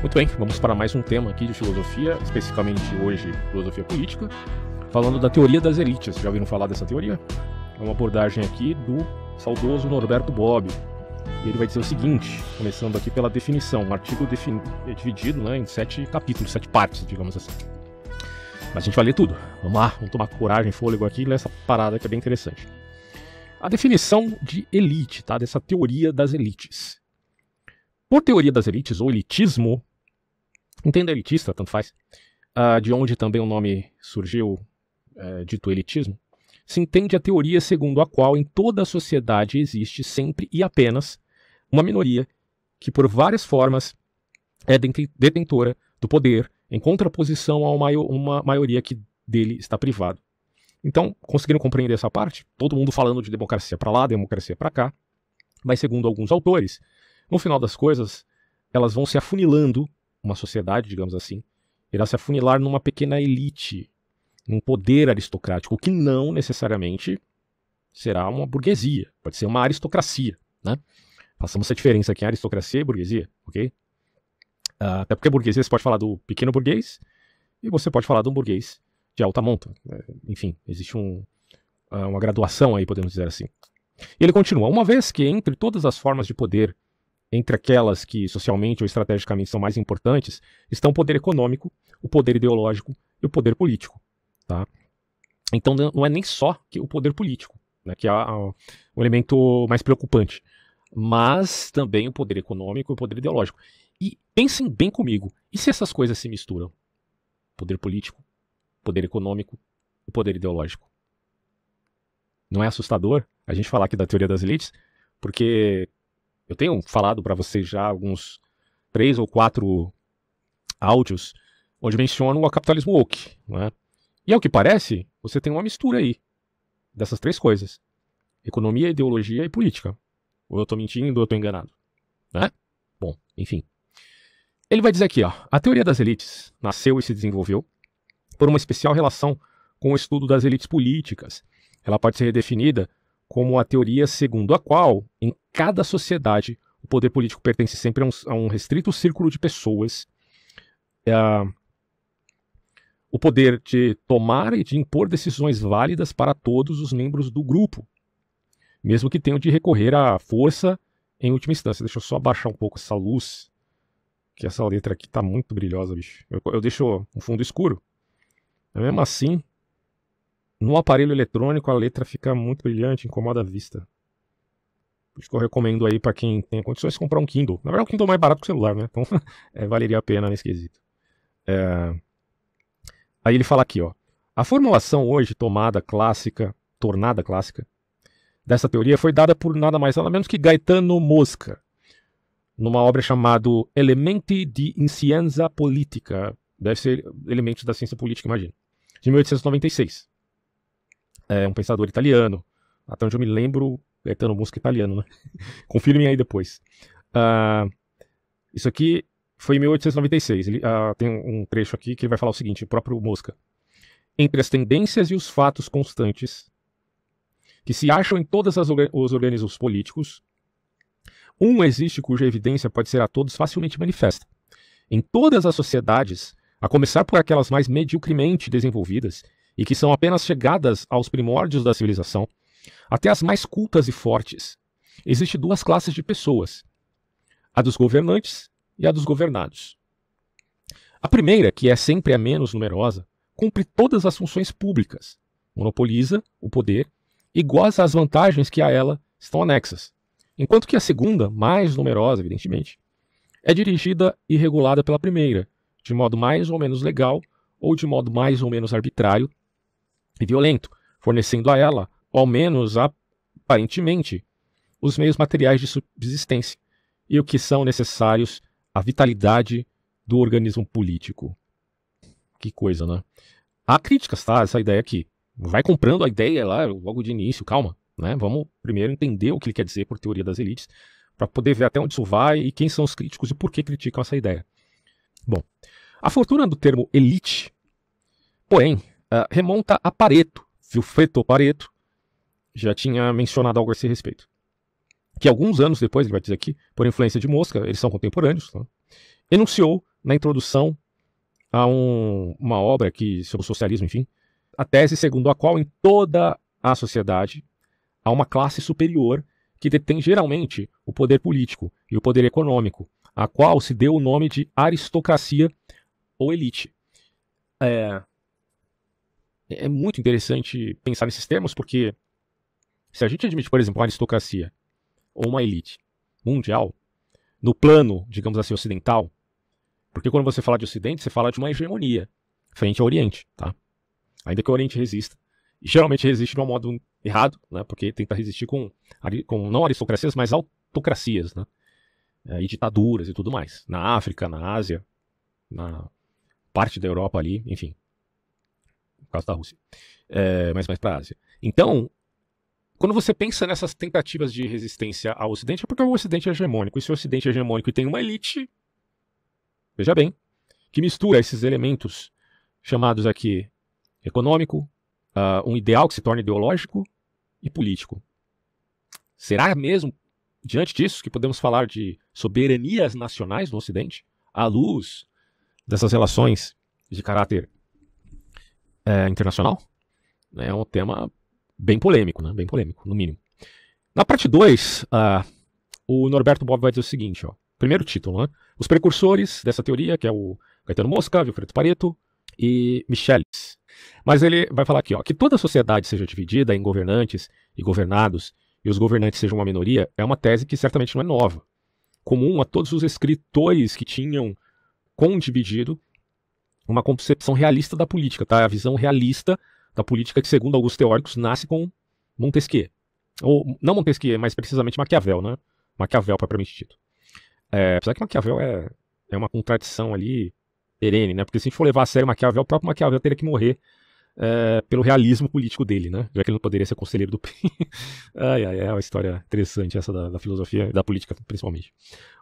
Muito bem, vamos para mais um tema aqui de filosofia, especificamente hoje filosofia política, falando da teoria das elites. Já ouviram falar dessa teoria? É uma abordagem aqui do saudoso Norberto Bob ele vai dizer o seguinte, começando aqui pela definição, um artigo é dividido né, em sete capítulos, sete partes, digamos assim. Mas a gente vai ler tudo. Vamos lá, vamos tomar coragem, fôlego aqui e ler essa parada que é bem interessante. A definição de elite, tá? Dessa teoria das elites. Por teoria das elites, ou elitismo, Entendo elitista, tanto faz, uh, de onde também o nome surgiu, uh, dito elitismo, se entende a teoria segundo a qual em toda a sociedade existe sempre e apenas uma minoria que, por várias formas, é detentora do poder, em contraposição a uma maioria que dele está privado. Então, conseguiram compreender essa parte? Todo mundo falando de democracia para lá, democracia para cá, mas segundo alguns autores, no final das coisas, elas vão se afunilando uma sociedade, digamos assim, irá se afunilar numa pequena elite, num poder aristocrático, que não necessariamente será uma burguesia, pode ser uma aristocracia, né? Façamos essa diferença aqui, aristocracia e burguesia, ok? Uh, até porque burguesia você pode falar do pequeno burguês e você pode falar de um burguês de alta monta. Né? Enfim, existe um, ah, uma graduação aí, podemos dizer assim. E ele continua: Uma vez que entre todas as formas de poder entre aquelas que socialmente ou estrategicamente são mais importantes estão o poder econômico, o poder ideológico e o poder político. Tá? Então não é nem só que o poder político, né, que é o elemento mais preocupante, mas também o poder econômico e o poder ideológico. E pensem bem comigo, e se essas coisas se misturam? Poder político, poder econômico e poder ideológico. Não é assustador a gente falar aqui da teoria das elites? Porque eu tenho falado para vocês já alguns três ou quatro áudios onde menciono o capitalismo woke. Né? E ao que parece, você tem uma mistura aí dessas três coisas: economia, ideologia e política. Ou eu estou mentindo, ou eu estou enganado. Né? Bom, enfim. Ele vai dizer aqui, ó, a teoria das elites nasceu e se desenvolveu por uma especial relação com o estudo das elites políticas. Ela pode ser redefinida como a teoria segundo a qual, em cada sociedade, o poder político pertence sempre a um, a um restrito círculo de pessoas. É, o poder de tomar e de impor decisões válidas para todos os membros do grupo, mesmo que tenham de recorrer à força em última instância. Deixa eu só abaixar um pouco essa luz, que essa letra aqui está muito brilhosa, bicho. Eu, eu deixo um fundo escuro. mesmo assim, no aparelho eletrônico, a letra fica muito brilhante, incomoda a vista. Por isso que eu recomendo aí para quem tem condições de comprar um Kindle. Na verdade, o Kindle é mais barato que o celular, né? Então, é, valeria a pena nesse quesito. É... Aí ele fala aqui, ó. A formulação hoje tomada clássica, tornada clássica, dessa teoria foi dada por nada mais nada menos que Gaetano Mosca, numa obra chamada Elementi di Incienza Politica. Deve ser Elementos da Ciência Política, imagino. De 1896 é um pensador italiano. Até onde eu me lembro, Gaetano é Mosca italiano, né? Confirmem aí depois. Uh, isso aqui foi em 1896. Ele, uh, tem um trecho aqui que ele vai falar o seguinte, o próprio Mosca. Entre as tendências e os fatos constantes que se acham em todos os organismos políticos, um existe cuja evidência pode ser a todos facilmente manifesta. Em todas as sociedades, a começar por aquelas mais mediocremente desenvolvidas, e que são apenas chegadas aos primórdios da civilização, até as mais cultas e fortes, existem duas classes de pessoas: a dos governantes e a dos governados. A primeira, que é sempre a menos numerosa, cumpre todas as funções públicas, monopoliza o poder e goza as vantagens que a ela estão anexas, enquanto que a segunda, mais numerosa, evidentemente, é dirigida e regulada pela primeira, de modo mais ou menos legal ou de modo mais ou menos arbitrário, e violento, fornecendo a ela, ao menos aparentemente, os meios materiais de subsistência e o que são necessários à vitalidade do organismo político. Que coisa, né? Há críticas, tá? Essa ideia aqui. Vai comprando a ideia lá logo de início, calma, né? Vamos primeiro entender o que ele quer dizer por teoria das elites, para poder ver até onde isso vai e quem são os críticos e por que criticam essa ideia. Bom, a fortuna do termo elite, porém, ah, remonta a Pareto, Vilfredo Pareto, já tinha mencionado algo a esse respeito. Que alguns anos depois, ele vai dizer aqui, por influência de Mosca, eles são contemporâneos, tá? enunciou na introdução a um, uma obra que, sobre o socialismo, enfim, a tese segundo a qual em toda a sociedade há uma classe superior que detém geralmente o poder político e o poder econômico, a qual se deu o nome de aristocracia ou elite. É, é, é muito interessante pensar nesses termos, porque se a gente admite, por exemplo, uma aristocracia ou uma elite mundial, no plano, digamos assim, ocidental, porque quando você fala de ocidente, você fala de uma hegemonia frente ao Oriente, tá? Ainda que o Oriente resista. E geralmente resiste de um modo errado, né? Porque tenta resistir com, com não aristocracias, mas autocracias, né? É, e ditaduras e tudo mais. Na África, na Ásia, na parte da Europa ali, enfim por causa da Rússia, é, eh, mas mais para a Ásia. Então, quando você pensa nessas tentativas de resistência ao Ocidente, é porque o Ocidente é hegemônico. E se o Ocidente é hegemônico e tem uma elite, veja bem, que mistura esses elementos chamados aqui econômico, uh, um ideal que se torna ideológico e político. Será mesmo, diante disso, que podemos falar de soberanias nacionais no Ocidente, à luz dessas relações de caráter é, internacional né, é um tema bem polêmico, né? Bem polêmico, no mínimo. Na parte 2, uh, ah, o Norberto Bob vai dizer o seguinte, ó. Primeiro título, né? Os precursores dessa teoria, que é o Caetano Mosca, Vilfredo Pareto e Michelis. Mas ele vai falar aqui, ó, que toda a sociedade seja dividida em governantes e governados e os governantes sejam uma minoria é uma tese que certamente não é nova. Comum a todos os escritores que tinham condividido uma concepção realista da política, tá? A visão realista da política que, segundo alguns teóricos, nasce com Montesquieu. Ou, não Montesquieu, mas precisamente Maquiavel, né? Maquiavel, propriamente dito. É, apesar que Maquiavel é, é uma contradição ali perene, né? Porque se a gente for levar a sério Maquiavel, o próprio Maquiavel teria que morrer é, pelo realismo político dele, né? Já que ele não poderia ser conselheiro do PIN. ai, ai, é uma história interessante essa da, da filosofia, da política, principalmente.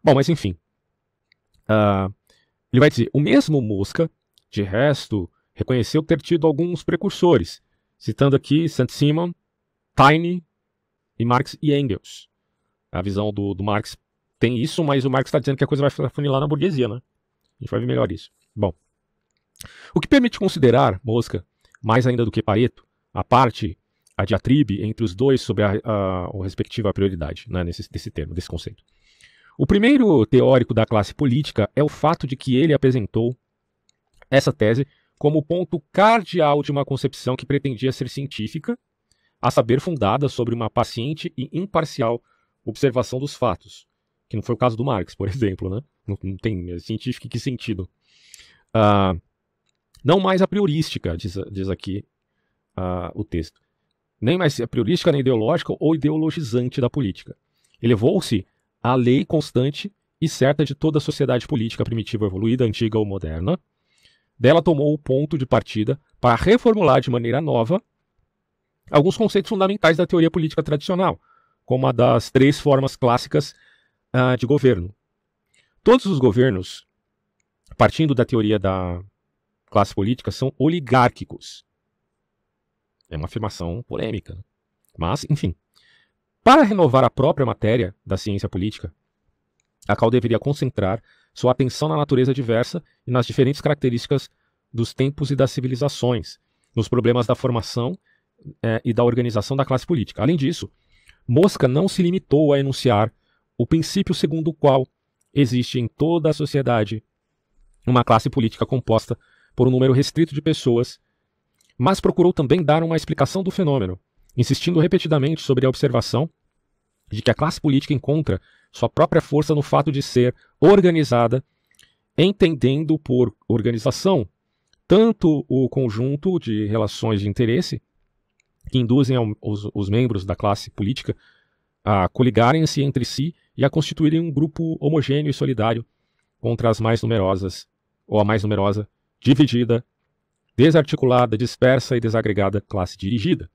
Bom, mas enfim. Uh, ele vai dizer: o mesmo Mosca de resto, reconheceu ter tido alguns precursores, citando aqui Saint-Simon, Taine e Marx e Engels. A visão do, do Marx tem isso, mas o Marx está dizendo que a coisa vai funilar na burguesia, né? A gente vai ver melhor isso. Bom, o que permite considerar, Mosca, mais ainda do que Pareto, a parte, a diatribe entre os dois sobre a, a, a respectiva prioridade, né, nesse, desse termo, desse conceito. O primeiro teórico da classe política é o fato de que ele apresentou essa tese como ponto cardeal de uma concepção que pretendia ser científica, a saber fundada sobre uma paciente e imparcial observação dos fatos, que não foi o caso do Marx, por exemplo, né? Não, não tem é científico em que sentido? Uh, não mais a priorística, diz, diz aqui uh, o texto, nem mais a priorística, nem ideológica ou ideologizante da política. Elevou-se à lei constante e certa de toda a sociedade política primitiva evoluída, antiga ou moderna, dela tomou o ponto de partida para reformular de maneira nova alguns conceitos fundamentais da teoria política tradicional, como a das três formas clássicas uh, de governo. Todos os governos, partindo da teoria da classe política, são oligárquicos. É uma afirmação polêmica. Né? Mas, enfim. Para renovar a própria matéria da ciência política, a qual deveria concentrar sua atenção na natureza diversa e nas diferentes características dos tempos e das civilizações, nos problemas da formação é, e da organização da classe política. Além disso, Mosca não se limitou a enunciar o princípio segundo o qual existe em toda a sociedade uma classe política composta por um número restrito de pessoas, mas procurou também dar uma explicação do fenômeno, insistindo repetidamente sobre a observação de que a classe política encontra sua própria força no fato de ser organizada, entendendo por organização tanto o conjunto de relações de interesse que induzem os, os membros da classe política a coligarem-se entre si e a constituírem um grupo homogêneo e solidário contra as mais numerosas ou a mais numerosa, dividida, desarticulada, dispersa e desagregada classe dirigida.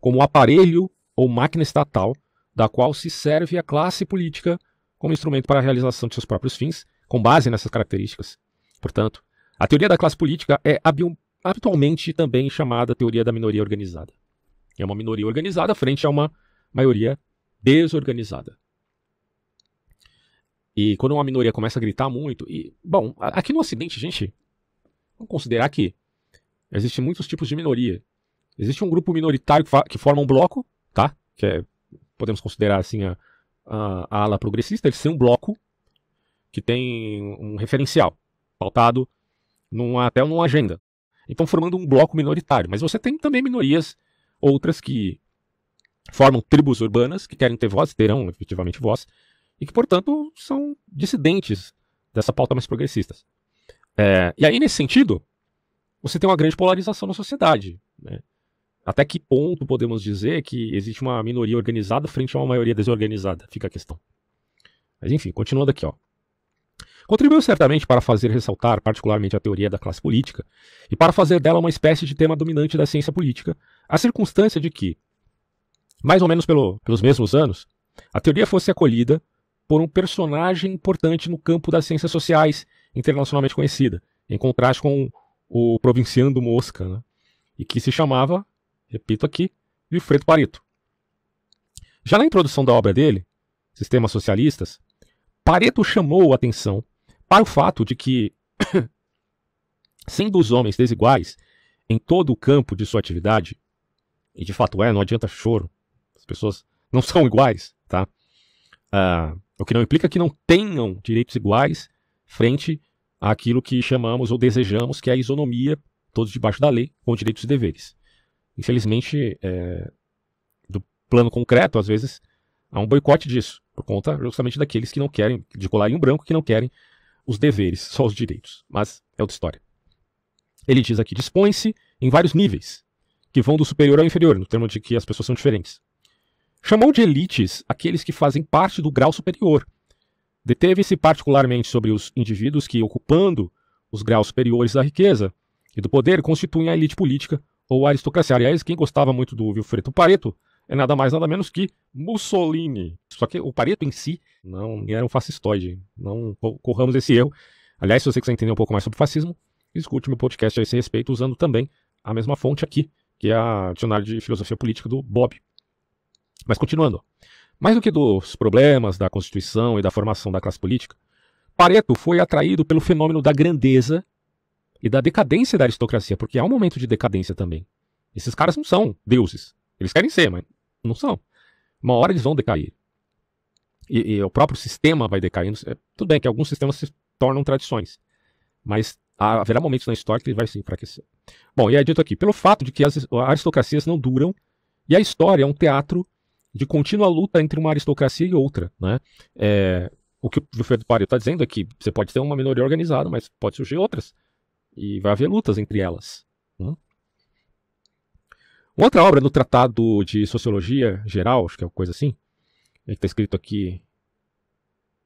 Como aparelho ou máquina estatal, da qual se serve a classe política como instrumento para a realização de seus próprios fins, com base nessas características. Portanto, a teoria da classe política é habitualmente também chamada teoria da minoria organizada. É uma minoria organizada frente a uma maioria desorganizada. E quando uma minoria começa a gritar muito, e bom, aqui no Ocidente, gente, vamos considerar que existem muitos tipos de minoria. Existe um grupo minoritário que, que forma um bloco, que é, podemos considerar assim a, a, a ala progressista, eles ser um bloco que tem um referencial pautado numa, até numa agenda. Então formando um bloco minoritário. Mas você tem também minorias outras que formam tribos urbanas que querem ter voz, terão efetivamente voz, e que, portanto, são dissidentes dessa pauta mais progressista. É, e aí, nesse sentido, você tem uma grande polarização na sociedade. Né? Até que ponto podemos dizer que existe uma minoria organizada frente a uma maioria desorganizada? Fica a questão. Mas enfim, continuando aqui, ó. Contribuiu certamente para fazer ressaltar particularmente a teoria da classe política e para fazer dela uma espécie de tema dominante da ciência política, a circunstância de que, mais ou menos pelo, pelos mesmos anos, a teoria fosse acolhida por um personagem importante no campo das ciências sociais, internacionalmente conhecida, em contraste com o provinciano Mosca, né? e que se chamava repito aqui, Wilfredo Pareto. Já na introdução da obra dele, Sistemas Socialistas, Pareto chamou a atenção para o fato de que, sendo os homens desiguais em todo o campo de sua atividade, e de fato é, não adianta choro, as pessoas não são iguais, tá? Uh, o que não implica que não tenham direitos iguais frente àquilo que chamamos ou desejamos, que é a isonomia, todos debaixo da lei, com direitos e deveres infelizmente, é, do plano concreto, às vezes, há um boicote disso, por conta justamente daqueles que não querem, de em branco, que não querem os deveres, só os direitos. Mas é outra história. Ele diz aqui: dispõe-se em vários níveis, que vão do superior ao inferior, no termo de que as pessoas são diferentes. Chamou de elites aqueles que fazem parte do grau superior. Deteve-se particularmente sobre os indivíduos que, ocupando os graus superiores da riqueza e do poder, constituem a elite política ou aristocracia. Aliás, quem gostava muito do Vilfredo Pareto é nada mais nada menos que Mussolini. Só que o Pareto em si não era um fascistoide. Não corramos esse erro. Aliás, se você quiser entender um pouco mais sobre fascismo, escute meu podcast a esse respeito, usando também a mesma fonte aqui, que é a Dicionário de Filosofia Política do Bob. Mas continuando. Mais do que dos problemas da Constituição e da formação da classe política, Pareto foi atraído pelo fenômeno da grandeza e da decadência da aristocracia, porque há um momento de decadência também. Esses caras não são deuses. Eles querem ser, mas não são. Uma hora eles vão decair. E, e o próprio sistema vai decaindo. É, tudo bem que alguns sistemas se tornam tradições, mas haverá momentos na história que ele vai se enfraquecer. Bom, e é dito aqui, pelo fato de que as aristocracias não duram, e a história é um teatro de contínua luta entre uma aristocracia e outra. Né? É, o que o Fernando Pari está dizendo é que você pode ter uma minoria organizada, mas pode surgir outras. E vai haver lutas entre elas. Né? Outra obra no Tratado de Sociologia Geral, acho que é uma coisa assim, é que está escrito aqui,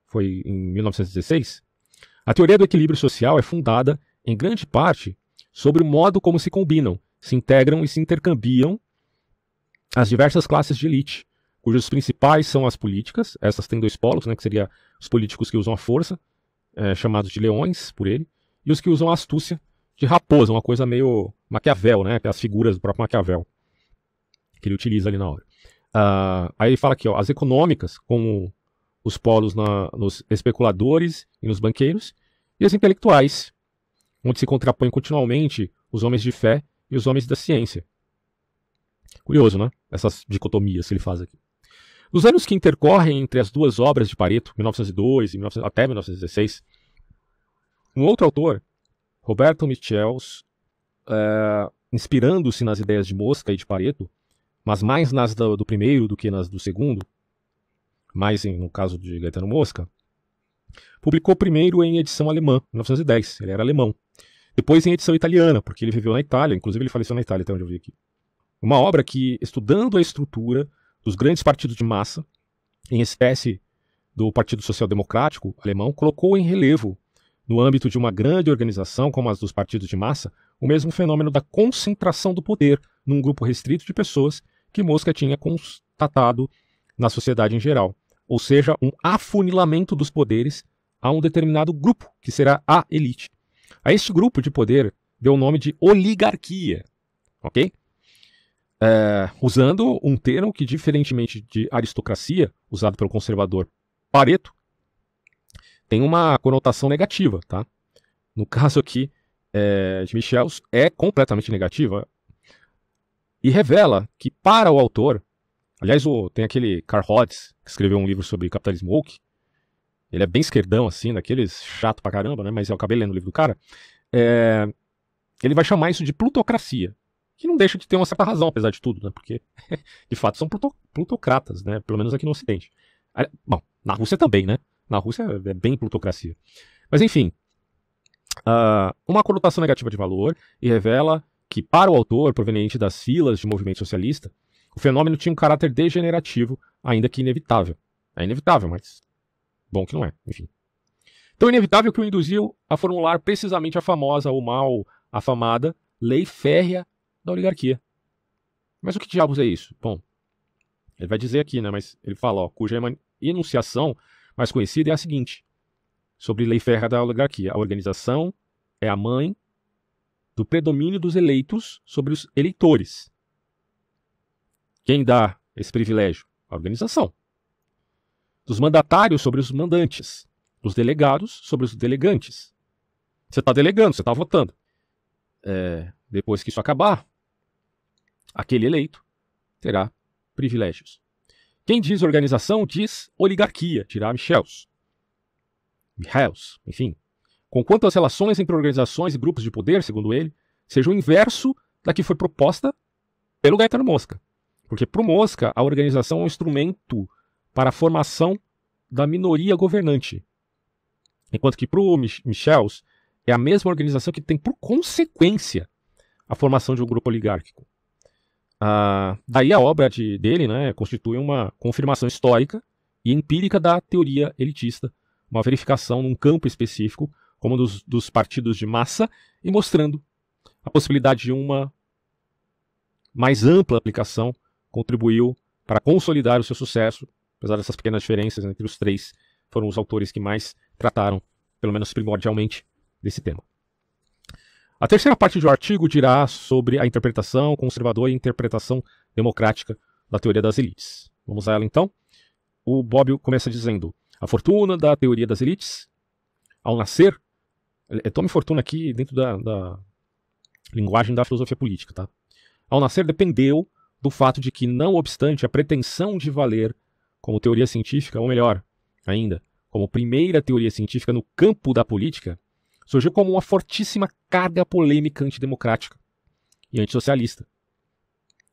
foi em 1916. A teoria do equilíbrio social é fundada, em grande parte, sobre o modo como se combinam, se integram e se intercambiam as diversas classes de elite, cujos principais são as políticas, essas têm dois polos, né, que seria os políticos que usam a força, é, chamados de leões por ele, e os que usam astúcia de raposa, uma coisa meio Maquiavel, né? É as figuras do próprio Maquiavel que ele utiliza ali na obra. Uh, ah, aí ele fala aqui, ó, as econômicas, como os polos na, nos especuladores e nos banqueiros, e as intelectuais, onde se contrapõem continuamente os homens de fé e os homens da ciência. Curioso, né? Essas dicotomias que ele faz aqui. Nos anos que intercorrem entre as duas obras de Pareto, 1902 e 19, até 1916, um outro autor, Roberto Michels, é, inspirando-se nas ideias de Mosca e de Pareto, mas mais nas do, do primeiro do que nas do segundo, mais em, no caso de Gaetano Mosca, publicou primeiro em edição alemã, em 1910, ele era alemão. Depois em edição italiana, porque ele viveu na Itália, inclusive ele faleceu na Itália, até onde eu vi aqui. Uma obra que, estudando a estrutura dos grandes partidos de massa, em espécie do Partido Social Democrático alemão, colocou em relevo no âmbito de uma grande organização como as dos partidos de massa, o mesmo fenômeno da concentração do poder num grupo restrito de pessoas que Mosca tinha constatado na sociedade em geral, ou seja, um afunilamento dos poderes a um determinado grupo, que será a elite. A este grupo de poder deu o nome de oligarquia, ok? É, usando um termo que, diferentemente de aristocracia, usado pelo conservador Pareto, tem uma conotação negativa, tá? No caso aqui é, de Michels, é completamente negativa e revela que para o autor, aliás, o, tem aquele Carl Rhodes, que escreveu um livro sobre capitalismo woke, ele é bem esquerdão, assim, daqueles chato pra caramba, né? Mas eu acabei lendo o livro do cara. É, ele vai chamar isso de plutocracia, que não deixa de ter uma certa razão, apesar de tudo, né? Porque, de fato, são plutocratas, né? Pelo menos aqui no Ocidente. Bom, na Rússia também, né? Na Rússia é bem plutocracia. Mas enfim, uh, uma conotação negativa de valor e revela que, para o autor, proveniente das filas de movimento socialista, o fenômeno tinha um caráter degenerativo, ainda que inevitável. É inevitável, mas bom que não é, enfim. Tão inevitável que o induziu a formular precisamente a famosa ou mal afamada lei férrea da oligarquia. Mas o que diabos é isso? Bom, ele vai dizer aqui, né? Mas ele fala, ó, cuja enunciação mais conhecida é a seguinte: sobre lei ferra da oligarquia. A organização é a mãe do predomínio dos eleitos sobre os eleitores. Quem dá esse privilégio? A organização. Dos mandatários sobre os mandantes. Dos delegados sobre os delegantes. Você está delegando, você está votando. É, depois que isso acabar, aquele eleito terá privilégios. Quem diz organização diz oligarquia, tirar Michels. Michels, enfim. Conquanto as relações entre organizações e grupos de poder, segundo ele, sejam o inverso da que foi proposta pelo Gaetano Mosca. Porque para o Mosca, a organização é um instrumento para a formação da minoria governante. Enquanto que para o Michels, é a mesma organização que tem por consequência a formação de um grupo oligárquico. Ah, daí a obra de, dele né, constitui uma confirmação histórica e empírica da teoria elitista, uma verificação num campo específico, como dos, dos partidos de massa, e mostrando a possibilidade de uma mais ampla aplicação contribuiu para consolidar o seu sucesso, apesar dessas pequenas diferenças entre os três, foram os autores que mais trataram, pelo menos primordialmente, desse tema. A terceira parte do artigo dirá sobre a interpretação conservadora e interpretação democrática da teoria das elites. Vamos a ela então? O Bob começa dizendo: a fortuna da teoria das elites, ao nascer, é, é, tome fortuna aqui dentro da, da linguagem da filosofia política, tá? Ao nascer, dependeu do fato de que, não obstante a pretensão de valer como teoria científica, ou melhor ainda, como primeira teoria científica no campo da política, surgiu como uma fortíssima carga polêmica antidemocrática e antissocialista,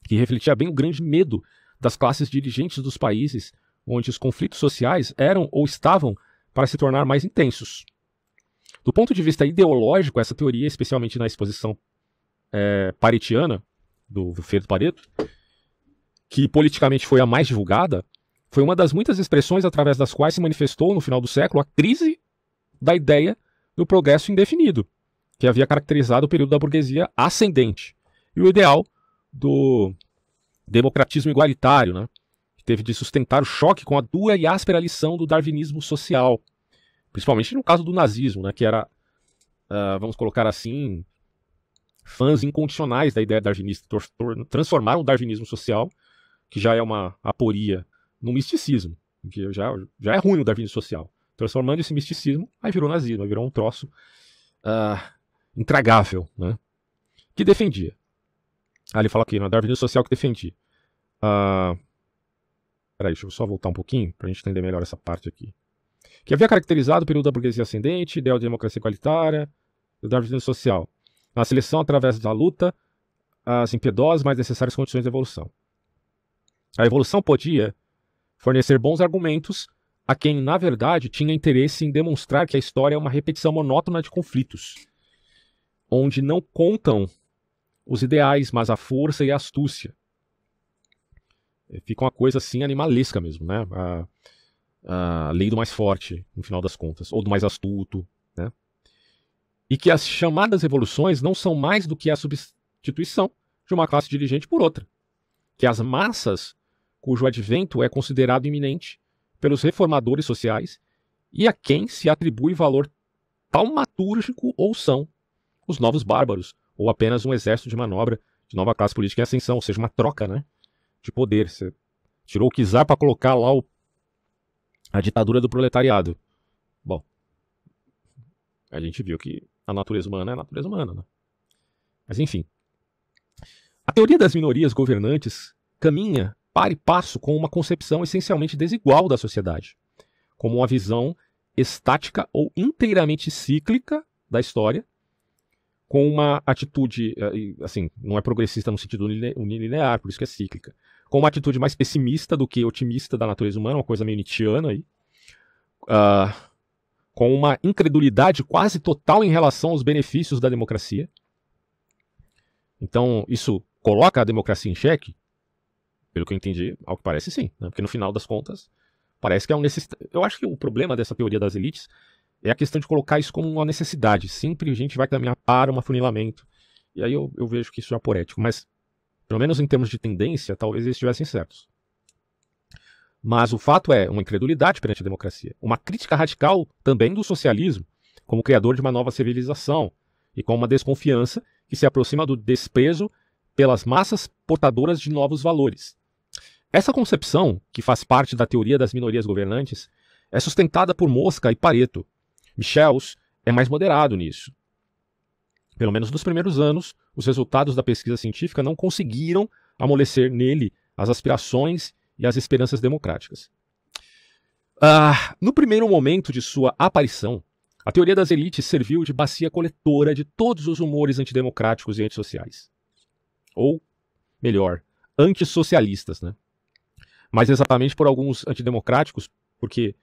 que refletia bem o grande medo das classes dirigentes dos países onde os conflitos sociais eram ou estavam para se tornar mais intensos. Do ponto de vista ideológico, essa teoria, especialmente na exposição é, paretiana do, do Pareto, que politicamente foi a mais divulgada, foi uma das muitas expressões através das quais se manifestou no final do século a crise da ideia do progresso indefinido, que havia caracterizado o período da burguesia ascendente, e o ideal do democratismo igualitário, né, que teve de sustentar o choque com a dura e áspera lição do darwinismo social, principalmente no caso do nazismo, né, que era, uh, vamos colocar assim, fãs incondicionais da ideia darwinista, transformaram o darwinismo social, que já é uma aporia, num misticismo, que já, já é ruim o darwinismo social transformando esse misticismo, aí virou nazismo, aí virou um troço uh, intragável, né? Que defendia. Ali ah, ele fala aqui, na né, Darwinismo social que defendia. Uh, peraí, deixa eu só voltar um pouquinho para a gente entender melhor essa parte aqui. Que havia caracterizado o período da burguesia ascendente, ideal de democracia igualitária, o darwinismo social. Na seleção através da luta, as impiedosas mais necessárias condições de evolução. A evolução podia fornecer bons argumentos a quem, na verdade, tinha interesse em demonstrar que a história é uma repetição monótona de conflitos, onde não contam os ideais, mas a força e a astúcia. É, fica uma coisa assim animalesca mesmo, né? A, a lei do mais forte, no final das contas, ou do mais astuto, né? E que as chamadas revoluções não são mais do que a substituição de uma classe dirigente por outra. Que as massas, cujo advento é considerado iminente, pelos reformadores sociais e a quem se atribui valor taumatúrgico ou são os novos bárbaros, ou apenas um exército de manobra de nova classe política em ascensão, ou seja, uma troca né, de poder. Você tirou o Kizar para colocar lá o... a ditadura do proletariado. Bom, a gente viu que a natureza humana é a natureza humana. Né? Mas enfim. A teoria das minorias governantes caminha par e passo com uma concepção essencialmente desigual da sociedade, como uma visão estática ou inteiramente cíclica da história, com uma atitude, eh, assim, não é progressista no sentido unilinear, por isso que é cíclica, com uma atitude mais pessimista do que otimista da natureza humana, uma coisa meio Nietzscheana aí, uh, com uma incredulidade quase total em relação aos benefícios da democracia. Então, isso coloca a democracia em xeque, pelo que eu entendi, ao que parece, sim. Né? Porque no final das contas, parece que é um necessidade. Eu acho que o problema dessa teoria das elites é a questão de colocar isso como uma necessidade. Sempre a gente vai caminhar para um afunilamento. E aí eu, eu vejo que isso é aporético. Mas, pelo menos em termos de tendência, talvez eles estivessem certos. Mas o fato é uma incredulidade perante a democracia, uma crítica radical também do socialismo como criador de uma nova civilização e com uma desconfiança que se aproxima do desprezo pelas massas portadoras de novos valores. Essa concepção, que faz parte da teoria das minorias governantes, é sustentada por Mosca e Pareto. Michels é mais moderado nisso. Pelo menos nos primeiros anos, os resultados da pesquisa científica não conseguiram amolecer nele as aspirações e as esperanças democráticas. Ah, no primeiro momento de sua aparição, a teoria das elites serviu de bacia coletora de todos os humores antidemocráticos e antissociais. Ou, melhor, antissocialistas, né? mas exatamente por alguns antidemocráticos, porque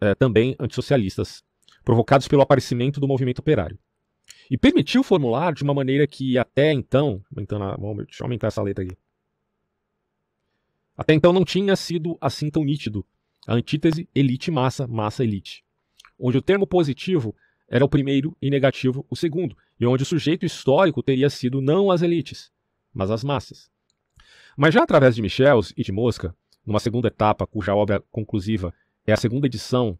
é, também antissocialistas, provocados pelo aparecimento do movimento operário. E permitiu formular de uma maneira que até então, aumentando a, vamos, deixa eu aumentar essa letra aqui, até então não tinha sido assim tão nítido a antítese elite-massa, massa-elite, onde o termo positivo era o primeiro e negativo o segundo, e onde o sujeito histórico teria sido não as elites, mas as massas. Mas já através de Michels e de Mosca, numa segunda etapa, cuja obra conclusiva é a segunda edição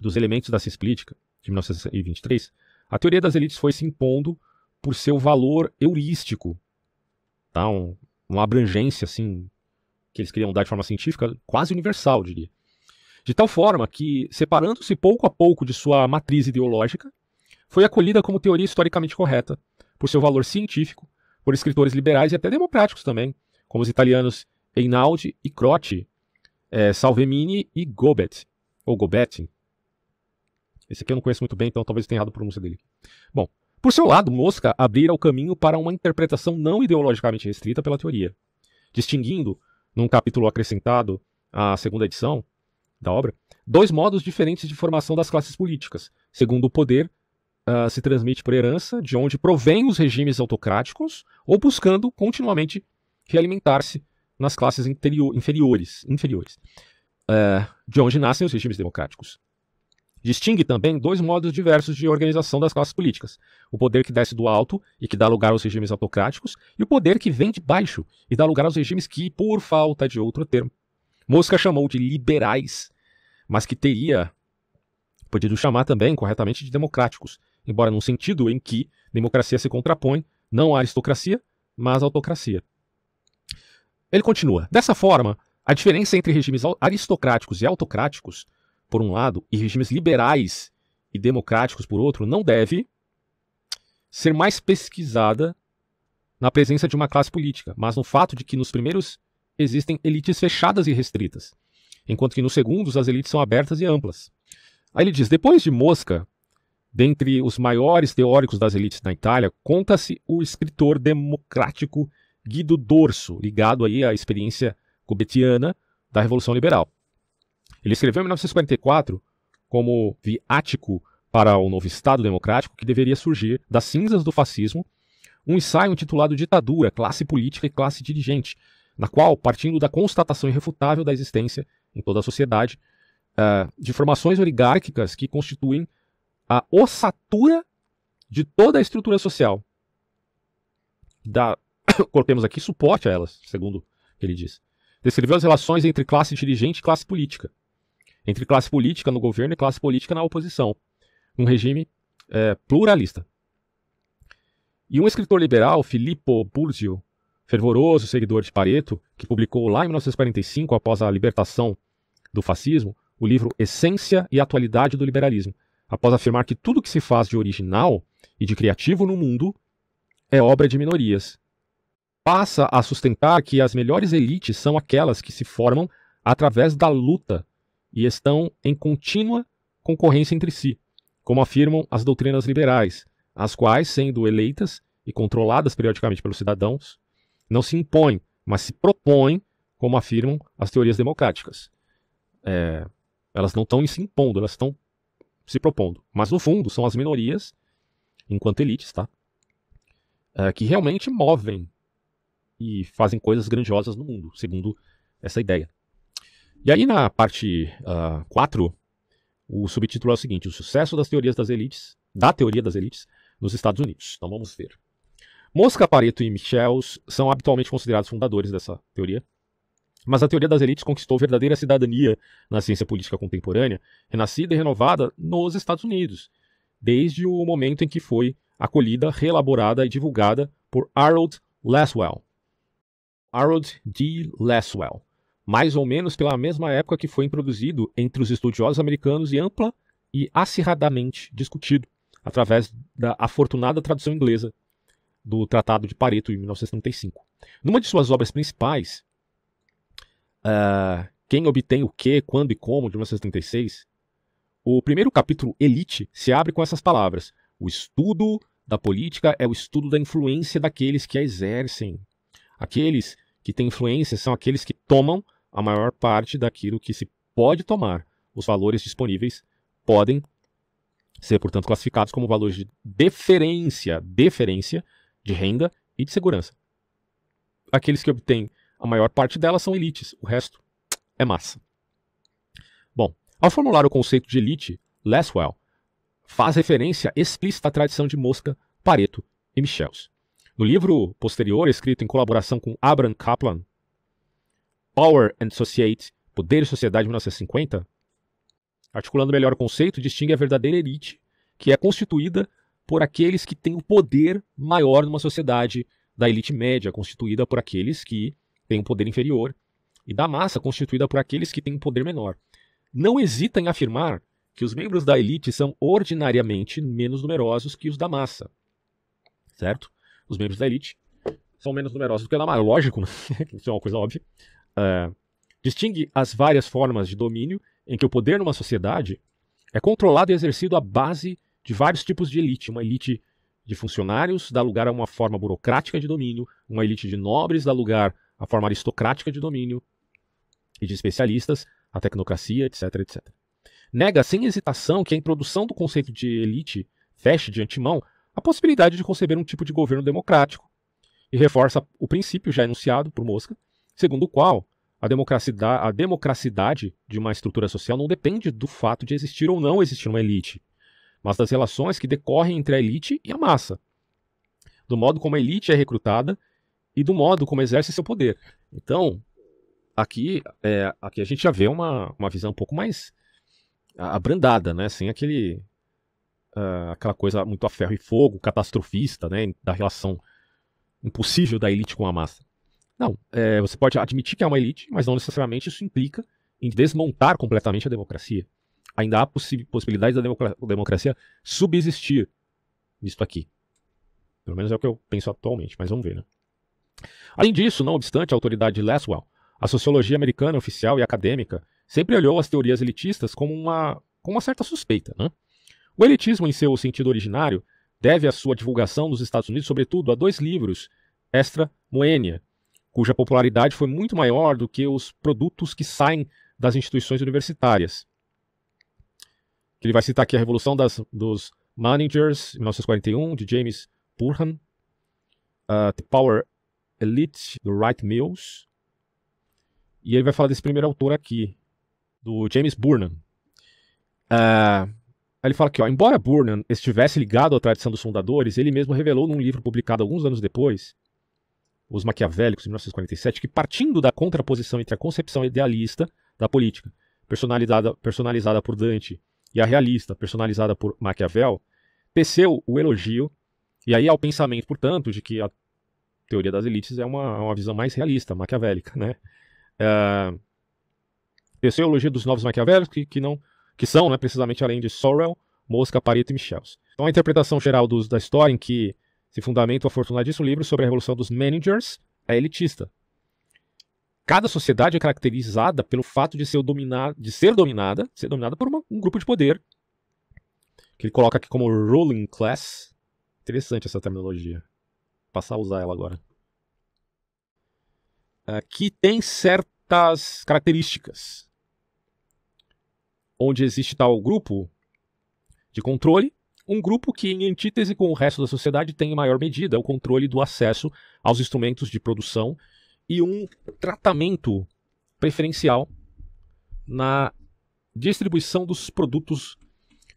dos Elementos da Ciência Política, de 1923, a teoria das elites foi se impondo por seu valor heurístico, tá? Um, uma abrangência assim que eles queriam dar de forma científica, quase universal, diria. De tal forma que, separando-se pouco a pouco de sua matriz ideológica, foi acolhida como teoria historicamente correta, por seu valor científico, por escritores liberais e até democráticos também, como os italianos Einaudi e Crote, é, Salvemini e Gobet, ou Gobet. Esse aqui eu não conheço muito bem, então talvez tenha errado a pronúncia dele. Bom, por seu lado, Mosca abrira o caminho para uma interpretação não ideologicamente restrita pela teoria, distinguindo, num capítulo acrescentado à segunda edição da obra, dois modos diferentes de formação das classes políticas, segundo o poder uh, se transmite por herança, de onde provém os regimes autocráticos, ou buscando continuamente realimentar-se nas classes inferiores. inferiores é, de onde nascem os regimes democráticos. Distingue também dois modos diversos de organização das classes políticas: o poder que desce do alto e que dá lugar aos regimes autocráticos, e o poder que vem de baixo e dá lugar aos regimes que, por falta de outro termo, Mosca chamou de liberais, mas que teria podido chamar também corretamente de democráticos, embora num sentido em que democracia se contrapõe não à aristocracia, mas à autocracia. Ele continua: Dessa forma, a diferença entre regimes aristocráticos e autocráticos, por um lado, e regimes liberais e democráticos, por outro, não deve ser mais pesquisada na presença de uma classe política, mas no fato de que nos primeiros existem elites fechadas e restritas, enquanto que nos segundos as elites são abertas e amplas. Aí ele diz: depois de Mosca, dentre os maiores teóricos das elites na Itália, conta-se o escritor democrático Guido Dorso, ligado aí à experiência cubetiana da Revolução Liberal. Ele escreveu em 1944 como viático para o novo Estado Democrático que deveria surgir das cinzas do fascismo, um ensaio intitulado Ditadura, Classe Política e Classe Dirigente, na qual, partindo da constatação irrefutável da existência em toda a sociedade eh, de formações oligárquicas que constituem a ossatura de toda a estrutura social, da cortemos aqui, suporte a elas, segundo ele diz. Descreveu as relações entre classe dirigente e classe política. Entre classe política no governo e classe política na oposição. Um regime é, pluralista. E um escritor liberal, Filippo Burzio, fervoroso seguidor de Pareto, que publicou lá em 1945, após a libertação do fascismo, o livro Essência e Atualidade do Liberalismo, após afirmar que tudo que se faz de original e de criativo no mundo é obra de minorias, passa a sustentar que as melhores elites são aquelas que se formam através da luta e estão em contínua concorrência entre si, como afirmam as doutrinas liberais, as quais, sendo eleitas e controladas periodicamente pelos cidadãos, não se impõem, mas se propõem, como afirmam as teorias democráticas. É, elas não estão se impondo, elas estão se propondo. Mas, no fundo, são as minorias, enquanto elites, tá? É, que realmente movem e fazem coisas grandiosas no mundo, segundo essa ideia. E aí, na parte 4, ah, o subtítulo é o seguinte: O sucesso das teorias das elites, da teoria das elites, nos Estados Unidos. Então vamos ver. Mosca, Pareto e Michels são habitualmente considerados fundadores dessa teoria, mas a teoria das elites conquistou verdadeira cidadania na ciência política contemporânea, renascida e renovada nos Estados Unidos, desde o momento em que foi acolhida, reelaborada e divulgada por Harold Laswell, Harold D. Laswell, mais ou menos pela mesma época que foi introduzido entre os estudiosos americanos e ampla e acirradamente discutido através da afortunada tradução inglesa do Tratado de Pareto em 1935. Numa de suas obras principais, uh, Quem Obtém o Que, Quando e Como, de 1936, o primeiro capítulo Elite se abre com essas palavras: O estudo da política é o estudo da influência daqueles que a exercem. Aqueles que têm influência são aqueles que tomam a maior parte daquilo que se pode tomar. Os valores disponíveis podem ser, portanto, classificados como valores de deferência, deferência de renda e de segurança. Aqueles que obtêm a maior parte delas são elites, o resto é massa. Bom, ao formular o conceito de elite, Lesswell faz referência explícita à tradição de Mosca, Pareto e Michels. No livro posterior, escrito em colaboração com Abraham Kaplan, Power and Society, Poder e Sociedade, 1950, articulando melhor o conceito, distingue a verdadeira elite, que é constituída por aqueles que têm o um poder maior numa sociedade, da elite média, constituída por aqueles que têm um poder inferior, e da massa, constituída por aqueles que têm um poder menor. Não hesita em afirmar que os membros da elite são ordinariamente menos numerosos que os da massa, certo? os membros da elite são menos numerosos do que a da maior, lógico, isso é uma coisa óbvia. Uh, distingue as várias formas de domínio em que o poder numa sociedade é controlado e exercido à base de vários tipos de elite. Uma elite de funcionários dá lugar a uma forma burocrática de domínio, uma elite de nobres dá lugar à forma aristocrática de domínio, e de especialistas, a tecnocracia, etc. etc. Nega sem hesitação que a introdução do conceito de elite feche de antemão a possibilidade de conceber um tipo de governo democrático e reforça o princípio já enunciado por Mosca, segundo o qual a democracia a democracidade de uma estrutura social não depende do fato de existir ou não existir uma elite, mas das relações que decorrem entre a elite e a massa, do modo como a elite é recrutada e do modo como exerce seu poder. Então, aqui, é, aqui a gente já vê uma, uma visão um pouco mais abrandada, né? sem aquele uh, aquela coisa muito a ferro e fogo, catastrofista, né, da relação impossível da elite com a massa. Não, é, você pode admitir que é uma elite, mas não necessariamente isso implica em desmontar completamente a democracia. Ainda há possi possibilidades da democra democracia subsistir nisto aqui. Pelo menos é o que eu penso atualmente, mas vamos ver, né? Além disso, não obstante a autoridade de Leswell, a sociologia americana oficial e acadêmica sempre olhou as teorias elitistas como uma, com uma certa suspeita, né? O elitismo, em seu sentido originário, deve a sua divulgação nos Estados Unidos, sobretudo, a dois livros, Extra Moenia, cuja popularidade foi muito maior do que os produtos que saem das instituições universitárias. Ele vai citar aqui a Revolução das, dos Managers, 1941, de James Purhan, uh, ah, The Power Elite, do Wright Mills, e ele vai falar desse primeiro autor aqui, do James Burnham. Uh, ele fala que, ó, embora Burnham estivesse ligado à tradição dos fundadores, ele mesmo revelou num livro publicado alguns anos depois, Os Maquiavélicos, de 1947, que partindo da contraposição entre a concepção idealista da política, personalizada, personalizada por Dante, e a realista, personalizada por Maquiavel, teceu o elogio, e aí ao pensamento, portanto, de que a teoria das elites é uma, uma visão mais realista, maquiavélica, né? Uh, teceu o elogio dos novos maquiavélicos, que, que não que são, né, precisamente além de Sorrel, Mosca, Pareto e Michels. Então a interpretação geral dos, da história em que se fundamenta o afortunadíssimo livro sobre a revolução dos managers é elitista. Cada sociedade é caracterizada pelo fato de ser, dominar, de ser dominada, ser dominada por uma, um grupo de poder, que ele coloca aqui como ruling class. Interessante essa terminologia. Vou passar a usar ela agora. É, que tem certas características onde existe tal grupo de controle, um grupo que, em antítese com o resto da sociedade, tem em maior medida o controle do acesso aos instrumentos de produção e um tratamento preferencial na distribuição dos produtos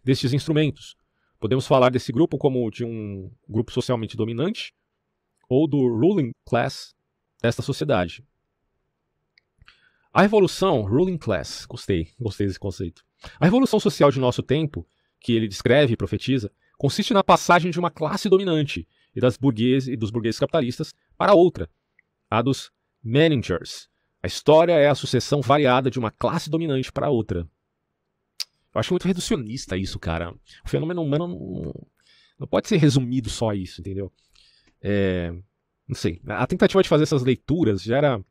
destes instrumentos. Podemos falar desse grupo como de um grupo socialmente dominante ou do ruling class desta sociedade. A revolução, ruling class, gostei, gostei desse conceito. A revolução social de nosso tempo, que ele descreve e profetiza, consiste na passagem de uma classe dominante e das burgueses e dos burgueses capitalistas para outra, a dos managers. A história é a sucessão variada de uma classe dominante para outra. Eu acho muito reducionista isso, cara. O fenômeno humano não, não pode ser resumido só a isso, entendeu? É, não sei. A tentativa de fazer essas leituras gera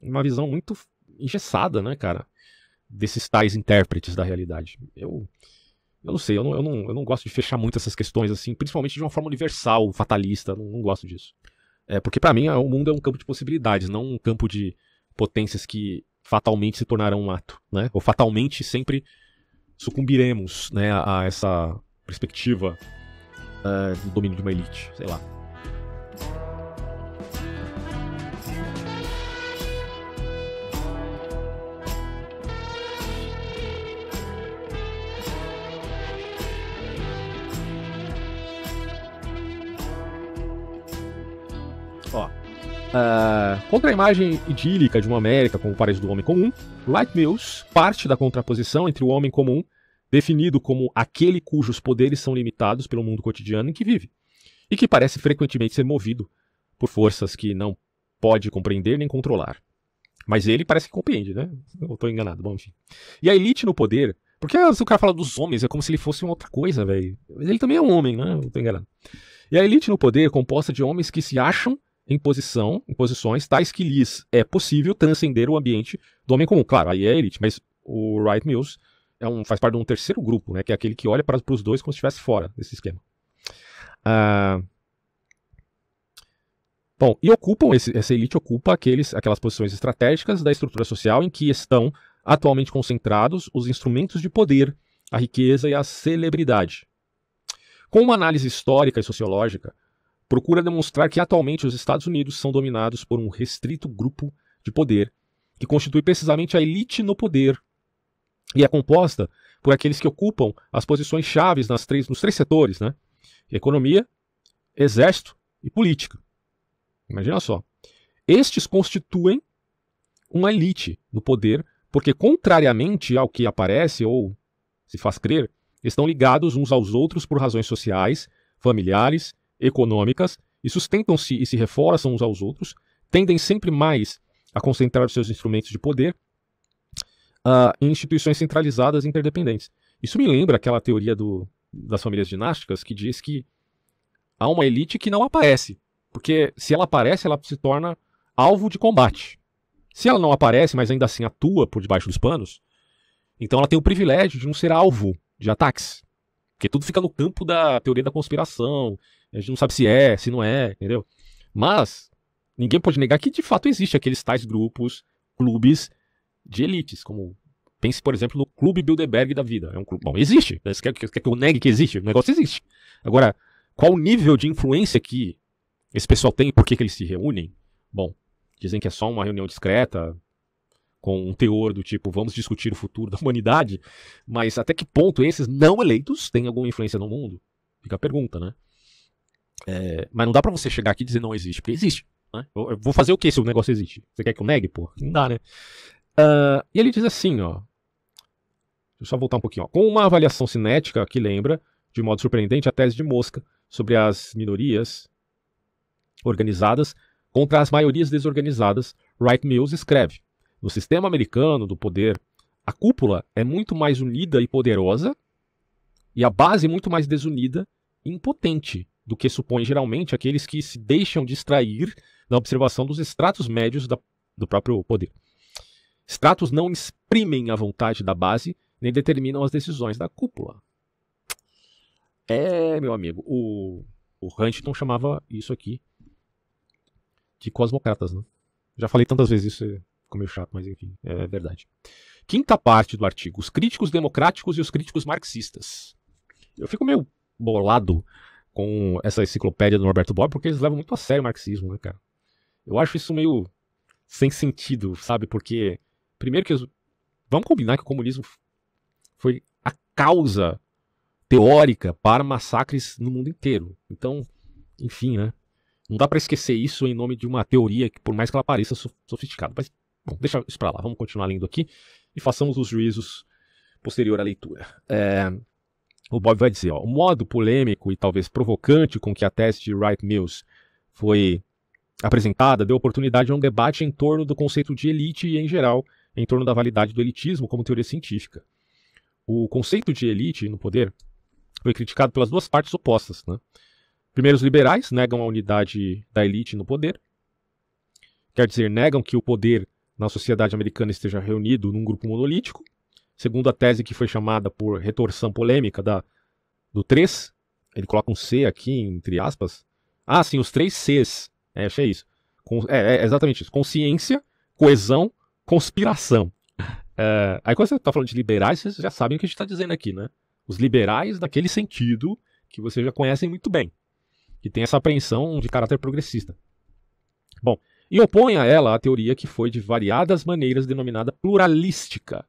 uma visão muito engessada, né, cara? desses tais intérpretes da realidade. Eu, eu não sei, eu não, eu, não, eu não gosto de fechar muito essas questões, assim, principalmente de uma forma universal, fatalista, não, não gosto disso. É, porque para mim é, o mundo é um campo de possibilidades, não um campo de potências que fatalmente se tornarão um ato, né? Ou fatalmente sempre sucumbiremos, né, a, a essa perspectiva uh, do domínio de uma elite, sei lá. Uh, contra a imagem idílica de uma América como o paraíso do homem comum, Light Mills parte da contraposição entre o homem comum, definido como aquele cujos poderes são limitados pelo mundo cotidiano em que vive, e que parece frequentemente ser movido por forças que não pode compreender nem controlar. Mas ele parece que compreende, né? Eu tô enganado, bom, enfim. E a elite no poder, porque se o cara fala dos homens, é como se ele fosse uma outra coisa, velho. Mas ele também é um homem, né? Eu tô enganado. E a elite no poder, é composta de homens que se acham em, posição, em posições tais que lhes é possível transcender o ambiente do homem comum. Claro, aí é elite, mas o Wright Mills é um, faz parte de um terceiro grupo, né, que é aquele que olha para os dois como se estivesse fora desse esquema. Ah, bom, e ocupam, esse, essa elite ocupa aqueles, aquelas posições estratégicas da estrutura social em que estão atualmente concentrados os instrumentos de poder, a riqueza e a celebridade. Com uma análise histórica e sociológica, procura demonstrar que atualmente os Estados Unidos são dominados por um restrito grupo de poder, que constitui precisamente a elite no poder, e é composta por aqueles que ocupam as posições chaves nas três, nos três setores, né? Economia, exército e política. Imagina só. Estes constituem uma elite no poder, porque contrariamente ao que aparece ou se faz crer, estão ligados uns aos outros por razões sociais, familiares econômicas e sustentam-se e se reforçam uns aos outros, tendem sempre mais a concentrar os seus instrumentos de poder uh, em instituições centralizadas e interdependentes. Isso me lembra aquela teoria do, das famílias dinásticas que diz que há uma elite que não aparece, porque se ela aparece, ela se torna alvo de combate. Se ela não aparece, mas ainda assim atua por debaixo dos panos, então ela tem o privilégio de não ser alvo de ataques. Porque tudo fica no campo da teoria da conspiração, a gente não sabe se é, se não é, entendeu? Mas ninguém pode negar que de fato existe aqueles tais grupos, clubes de elites, como pense, por exemplo, no Clube Bilderberg da vida. É um clube, bom, existe. Você quer, quer que eu negue que existe? O negócio existe. Agora, qual o nível de influência que esse pessoal tem e por que, que eles se reúnem? Bom, dizem que é só uma reunião discreta, com um teor do tipo vamos discutir o futuro da humanidade, mas até que ponto esses não eleitos têm alguma influência no mundo? Fica a pergunta, né? É, mas não dá para você chegar aqui e dizer não existe, porque existe. Né? Eu, eu vou fazer o que se o negócio existe? Você quer que eu negue, pô? Não dá, né? Uh, e ele diz assim, ó. Deixa eu só voltar um pouquinho. Ó, com uma avaliação cinética que lembra, de modo surpreendente, a tese de Mosca sobre as minorias organizadas contra as maiorias desorganizadas, Wright Mills escreve: No sistema americano do poder, a cúpula é muito mais unida e poderosa e a base muito mais desunida e impotente do que supõe geralmente aqueles que se deixam distrair na observação dos estratos médios da, do próprio poder. Estratos não exprimem a vontade da base nem determinam as decisões da cúpula. É, meu amigo, o, o Huntington chamava isso aqui de cosmocratas, né? Já falei tantas vezes isso, é, ficou meio chato, mas enfim, é verdade. Quinta parte do artigo: os críticos democráticos e os críticos marxistas. Eu fico meio bolado com essa enciclopédia do Norberto Bob, porque eles levam muito a sério o marxismo, né, cara? Eu acho isso meio sem sentido, sabe? Porque, primeiro que. Os... Vamos combinar que o comunismo foi a causa teórica para massacres no mundo inteiro. Então, enfim, né? Não dá para esquecer isso em nome de uma teoria que, por mais que ela pareça sofisticada. Mas, bom, deixa isso para lá. Vamos continuar lendo aqui e façamos os juízos posterior à leitura. É o Bob vai dizer, ó, o modo polêmico e talvez provocante com que a tese de Wright Mills foi apresentada deu oportunidade a um debate em torno do conceito de elite e, em geral, em torno da validade do elitismo como teoria científica. O conceito de elite no poder foi criticado pelas duas partes opostas. Né? Primeiro, os liberais negam a unidade da elite no poder, quer dizer, negam que o poder na sociedade americana esteja reunido num grupo monolítico, segundo a tese que foi chamada por retorção polêmica da, do 3, ele coloca um C aqui entre aspas. Ah, sim, os três Cs. É, achei isso. é, é, exatamente isso. Consciência, coesão, conspiração. É, aí quando você está falando de liberais, vocês já sabem o que a gente está dizendo aqui, né? Os liberais daquele sentido que vocês já conhecem muito bem, que tem essa apreensão de caráter progressista. Bom, e opõe a ela a teoria que foi de variadas maneiras denominada pluralística,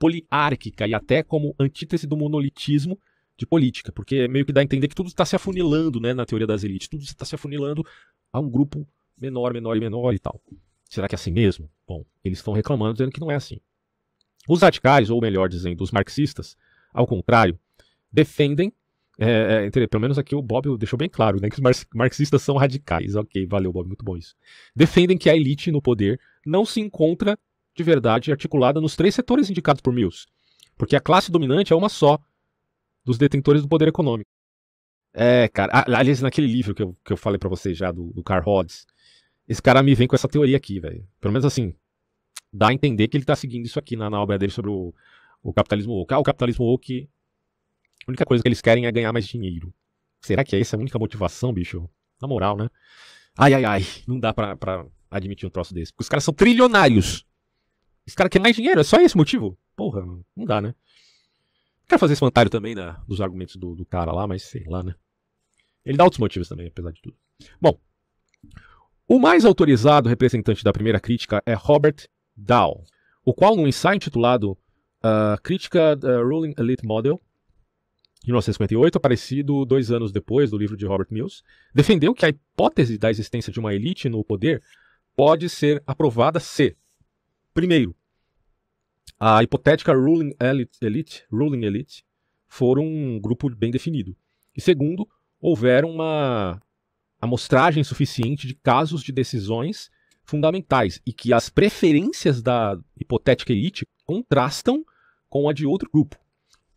poliárquica e até como antítese do monolitismo de política, porque meio que dá a entender que tudo está se afunilando, né, na teoria das elites, tudo está se afunilando a um grupo menor, menor e menor e tal. Será que é assim mesmo? Bom, eles estão reclamando dizendo que não é assim. Os radicais, ou melhor dizendo, os marxistas, ao contrário, defendem, é, é, pelo menos aqui o Bob deixou bem claro, né, que os marxistas são radicais. Ok, valeu Bob, muito bom isso. Defendem que a elite no poder não se encontra de verdade articulada nos três setores indicados por Mills, porque a classe dominante é uma só dos detentores do poder econômico. É, cara. Aliás, naquele livro que eu, que eu falei para vocês já, do, do Carl Rhodes, esse cara me vem com essa teoria aqui, velho. Pelo menos assim, dá a entender que ele tá seguindo isso aqui na, na obra dele sobre o, o capitalismo woke. Ah, o capitalismo woke, a única coisa que eles querem é ganhar mais dinheiro. Será que é essa a única motivação, bicho? Na moral, né? Ai, ai, ai, não dá pra, pra admitir um troço desse. Porque os caras são trilionários. Esse cara quer mais dinheiro, é só esse motivo? Porra, não dá, né? Quero fazer esse comentário também dos argumentos do, do, cara lá, mas sei lá, né? Ele dá outros motivos também, apesar de tudo. Bom, o mais autorizado representante da primeira crítica é Robert Dow, o qual, num ensaio intitulado uh, Crítica uh, Ruling Elite Model, de 1958, aparecido dois anos depois do livro de Robert Mills, defendeu que a hipótese da existência de uma elite no poder pode ser aprovada se, primeiro, a hipotética ruling elite, elite, ruling elite foram um grupo bem definido. E segundo, houveram uma amostragem suficiente de casos de decisões fundamentais e que as preferências da hipotética elite contrastam com a de outro grupo.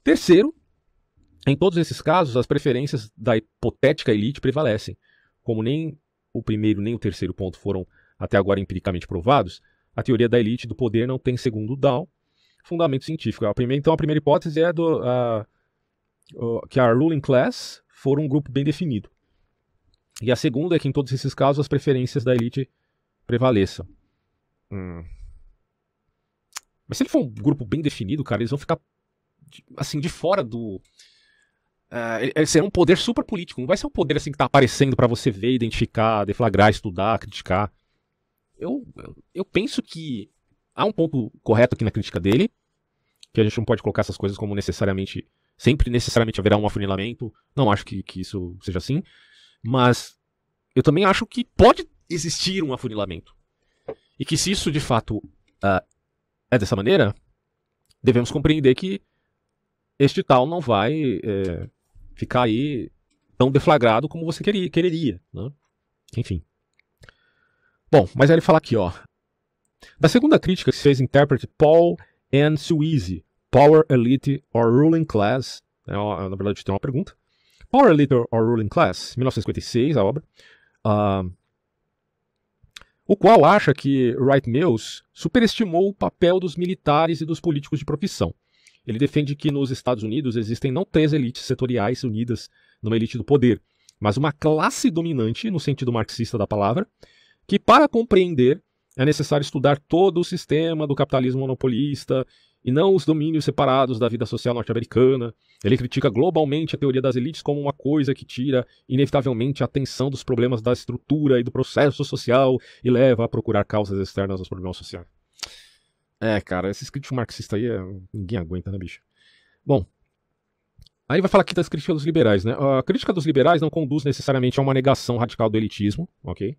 Terceiro, em todos esses casos, as preferências da hipotética elite prevalecem. Como nem o primeiro nem o terceiro ponto foram até agora empiricamente provados, a teoria da elite do poder não tem segundo down fundamento científico. A primeira, então, a primeira hipótese é do, a, que a ruling class for um grupo bem definido. E a segunda é que, em todos esses casos, as preferências da elite prevaleçam. Hum. Mas se ele for um grupo bem definido, cara, eles vão ficar assim, de fora do. Uh, ele será um poder super político. Não vai ser um poder assim que tá aparecendo para você ver, identificar, deflagrar, estudar, criticar. Eu, eu penso que há um ponto correto aqui na crítica dele, que a gente não pode colocar essas coisas como necessariamente. Sempre necessariamente haverá um afunilamento. Não acho que, que isso seja assim. Mas eu também acho que pode existir um afunilamento. E que se isso de fato uh, é dessa maneira, devemos compreender que este tal não vai é, ficar aí tão deflagrado como você queria, quereria. Né? Enfim. Bom, mas aí é ele fala aqui, ó. Da segunda crítica que fez intérprete Paul N. Suizy, Power Elite or Ruling Class, é né, uma, na verdade tem uma pergunta, Power Elite or Ruling Class, 1956, a obra, uh, o qual acha que Wright Mills superestimou o papel dos militares e dos políticos de profissão. Ele defende que nos Estados Unidos existem não três elites setoriais unidas numa elite do poder, mas uma classe dominante, no sentido marxista da palavra, que, para compreender é necessário estudar todo o sistema do capitalismo monopolista e não os domínios separados da vida social norte-americana. Ele critica globalmente a teoria das elites como uma coisa que tira, inevitavelmente, a atenção dos problemas da estrutura e do processo social e leva a procurar causas externas aos problemas sociais. É, cara, esse script marxista aí é... ninguém aguenta, né, bicho? Bom, aí vai falar aqui das críticas dos liberais, né? A crítica dos liberais não conduz necessariamente a uma negação radical do elitismo, ok?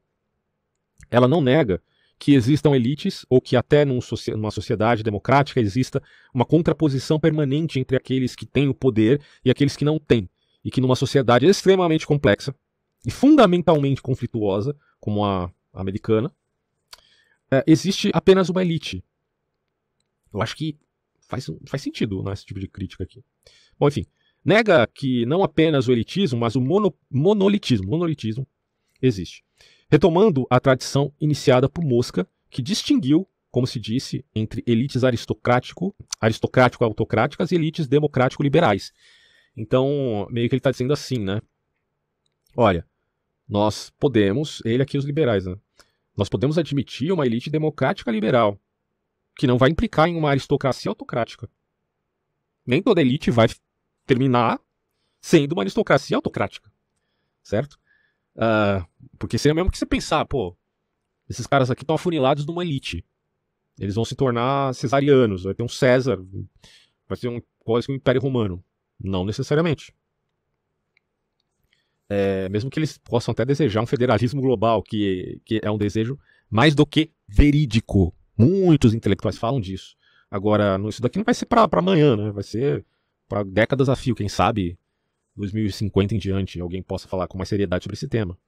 Ela não nega que existam elites ou que até num, numa sociedade democrática exista uma contraposição permanente entre aqueles que têm o poder e aqueles que não têm. E que numa sociedade extremamente complexa e fundamentalmente conflituosa, como a americana, eh, existe apenas uma elite. Eu acho que faz, faz sentido né, esse tipo de crítica aqui. Bom, enfim. Nega que não apenas o elitismo, mas o mono, monolitismo, monolitismo existe retomando a tradição iniciada por Mosca, que distinguiu, como se disse, entre elites aristocrático, aristocrático-autocráticas e elites democrático-liberais. Então, meio que ele está dizendo assim, né? Olha, nós podemos, ele aqui os liberais, né? Nós podemos admitir uma elite democrática liberal, que não vai implicar em uma aristocracia autocrática. Nem toda elite vai terminar sendo uma aristocracia autocrática, certo? Uh, porque seria mesmo que você pensar, pô, esses caras aqui estão afunilados numa elite. Eles vão se tornar cesarianos, vai ter um César, vai ser um quase que um Império Romano. Não necessariamente. É, mesmo que eles possam até desejar um federalismo global, que, que é um desejo mais do que verídico. Muitos intelectuais falam disso. Agora, isso daqui não vai ser para amanhã, né? Vai ser para décadas a fio, quem sabe 2050 em diante alguém possa falar com mais seriedade sobre esse tema.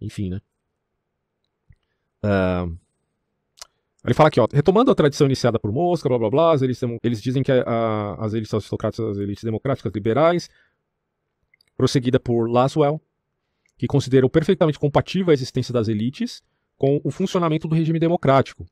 Enfim, né? Uh, ele fala aqui, ó, retomando a tradição iniciada por Mosca, blá blá blá, eles, eles dizem que a, a, as elites aristocráticas, as elites democráticas liberais, prosseguida por Laswell, que considerou perfeitamente compatível a existência das elites com o funcionamento do regime democrático.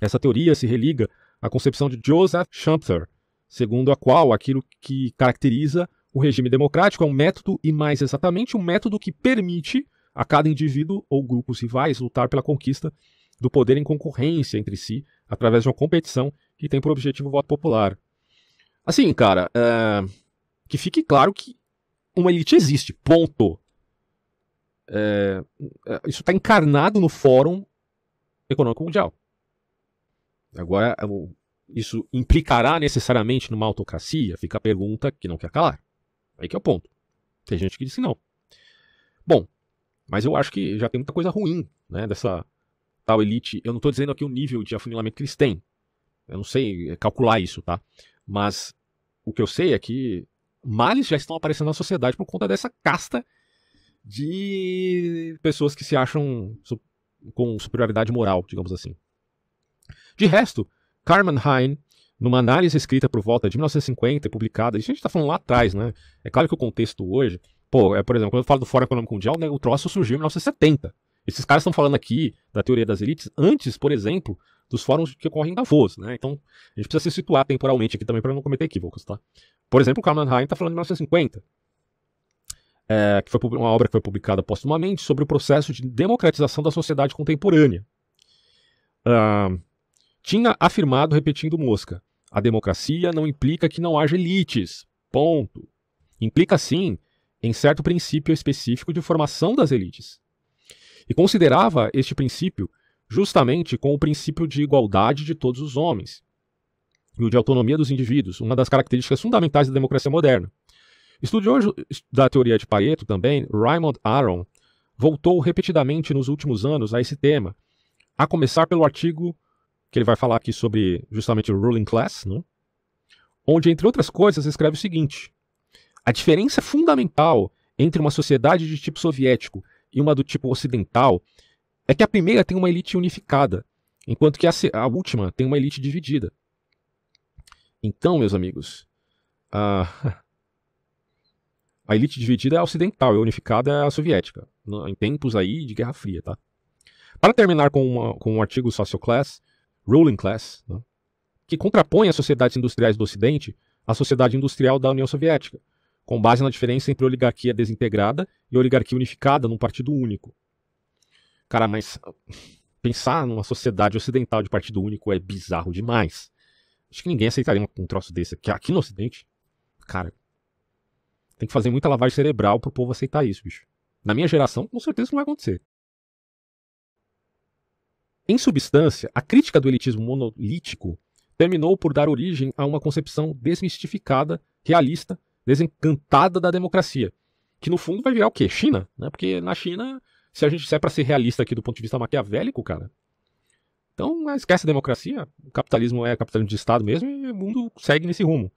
Essa teoria se religa à concepção de Joseph Schumpeter, segundo a qual aquilo que caracteriza o regime democrático é um método, e mais exatamente, um método que permite a cada indivíduo ou grupos rivais lutar pela conquista do poder em concorrência entre si, através de uma competição que tem por objetivo o voto popular. Assim, cara, é... que fique claro que uma elite existe, ponto. É... é isso está encarnado no Fórum Econômico Mundial. Agora, o isso implicará necessariamente numa autocracia? Fica a pergunta que não quer calar. Aí que é o ponto. Tem gente que disse não. Bom, mas eu acho que já tem muita coisa ruim né, dessa tal elite. Eu não estou dizendo aqui o nível de afunilamento que eles têm. Eu não sei é, calcular isso, tá? Mas o que eu sei é que males já estão aparecendo na sociedade por conta dessa casta de pessoas que se acham com superioridade moral, digamos assim. De resto, Carmen Hein, numa análise escrita por volta de 1950 e publicada, a gente está falando lá atrás, né? É claro que o contexto hoje, pô, é, por exemplo, quando eu falo do Fórum Econômico Mundial, né, o troço surgiu em 1970. Esses caras estão falando aqui da teoria das elites antes, por exemplo, dos fóruns que ocorrem em Davos, né? Então, a gente precisa se situar temporalmente aqui também para não cometer equívocos, tá? Por exemplo, o Carmen Hein está falando de 1950. É, que foi uma obra que foi publicada postumamente sobre o processo de democratização da sociedade contemporânea. Uh, tinha afirmado repetindo Mosca: a democracia não implica que não haja elites. Ponto. Implica, sim, em certo princípio específico de formação das elites. E considerava este princípio justamente com o princípio de igualdade de todos os homens e o de autonomia dos indivíduos, uma das características fundamentais da democracia moderna. Estudioso da teoria de Pareto também, Raymond Aron, voltou repetidamente nos últimos anos a esse tema, a começar pelo artigo que ele vai falar aqui sobre justamente o ruling class, né? onde, entre outras coisas, escreve o seguinte: a diferença fundamental entre uma sociedade de tipo soviético e uma do tipo ocidental é que a primeira tem uma elite unificada, enquanto que a, a última tem uma elite dividida. Então, meus amigos, a, a elite dividida é a ocidental e a unificada é a soviética, em tempos aí de Guerra Fria, tá? Para terminar com, uma, com um artigo Socioclass, ruling class, né, que contrapõe as sociedades industriais do Ocidente à sociedade industrial da União Soviética, com base na diferença entre oligarquia desintegrada e oligarquia unificada num partido único. Cara, mas pensar numa sociedade ocidental de partido único é bizarro demais. Acho que ninguém aceitaria um, troço desse aqui, aqui no Ocidente. Cara, tem que fazer muita lavagem cerebral pro povo aceitar isso, bicho. Na minha geração, com certeza não vai acontecer. Em substância, a crítica do elitismo monolítico terminou por dar origem a uma concepção desmistificada, realista, desencantada da democracia, que no fundo vai virar o quê? China, né? Porque na China, se a gente disser é para ser realista aqui do ponto de vista maquiavélico, cara, então ah, esquece a democracia, o capitalismo é capitalismo de Estado mesmo e o mundo segue nesse rumo.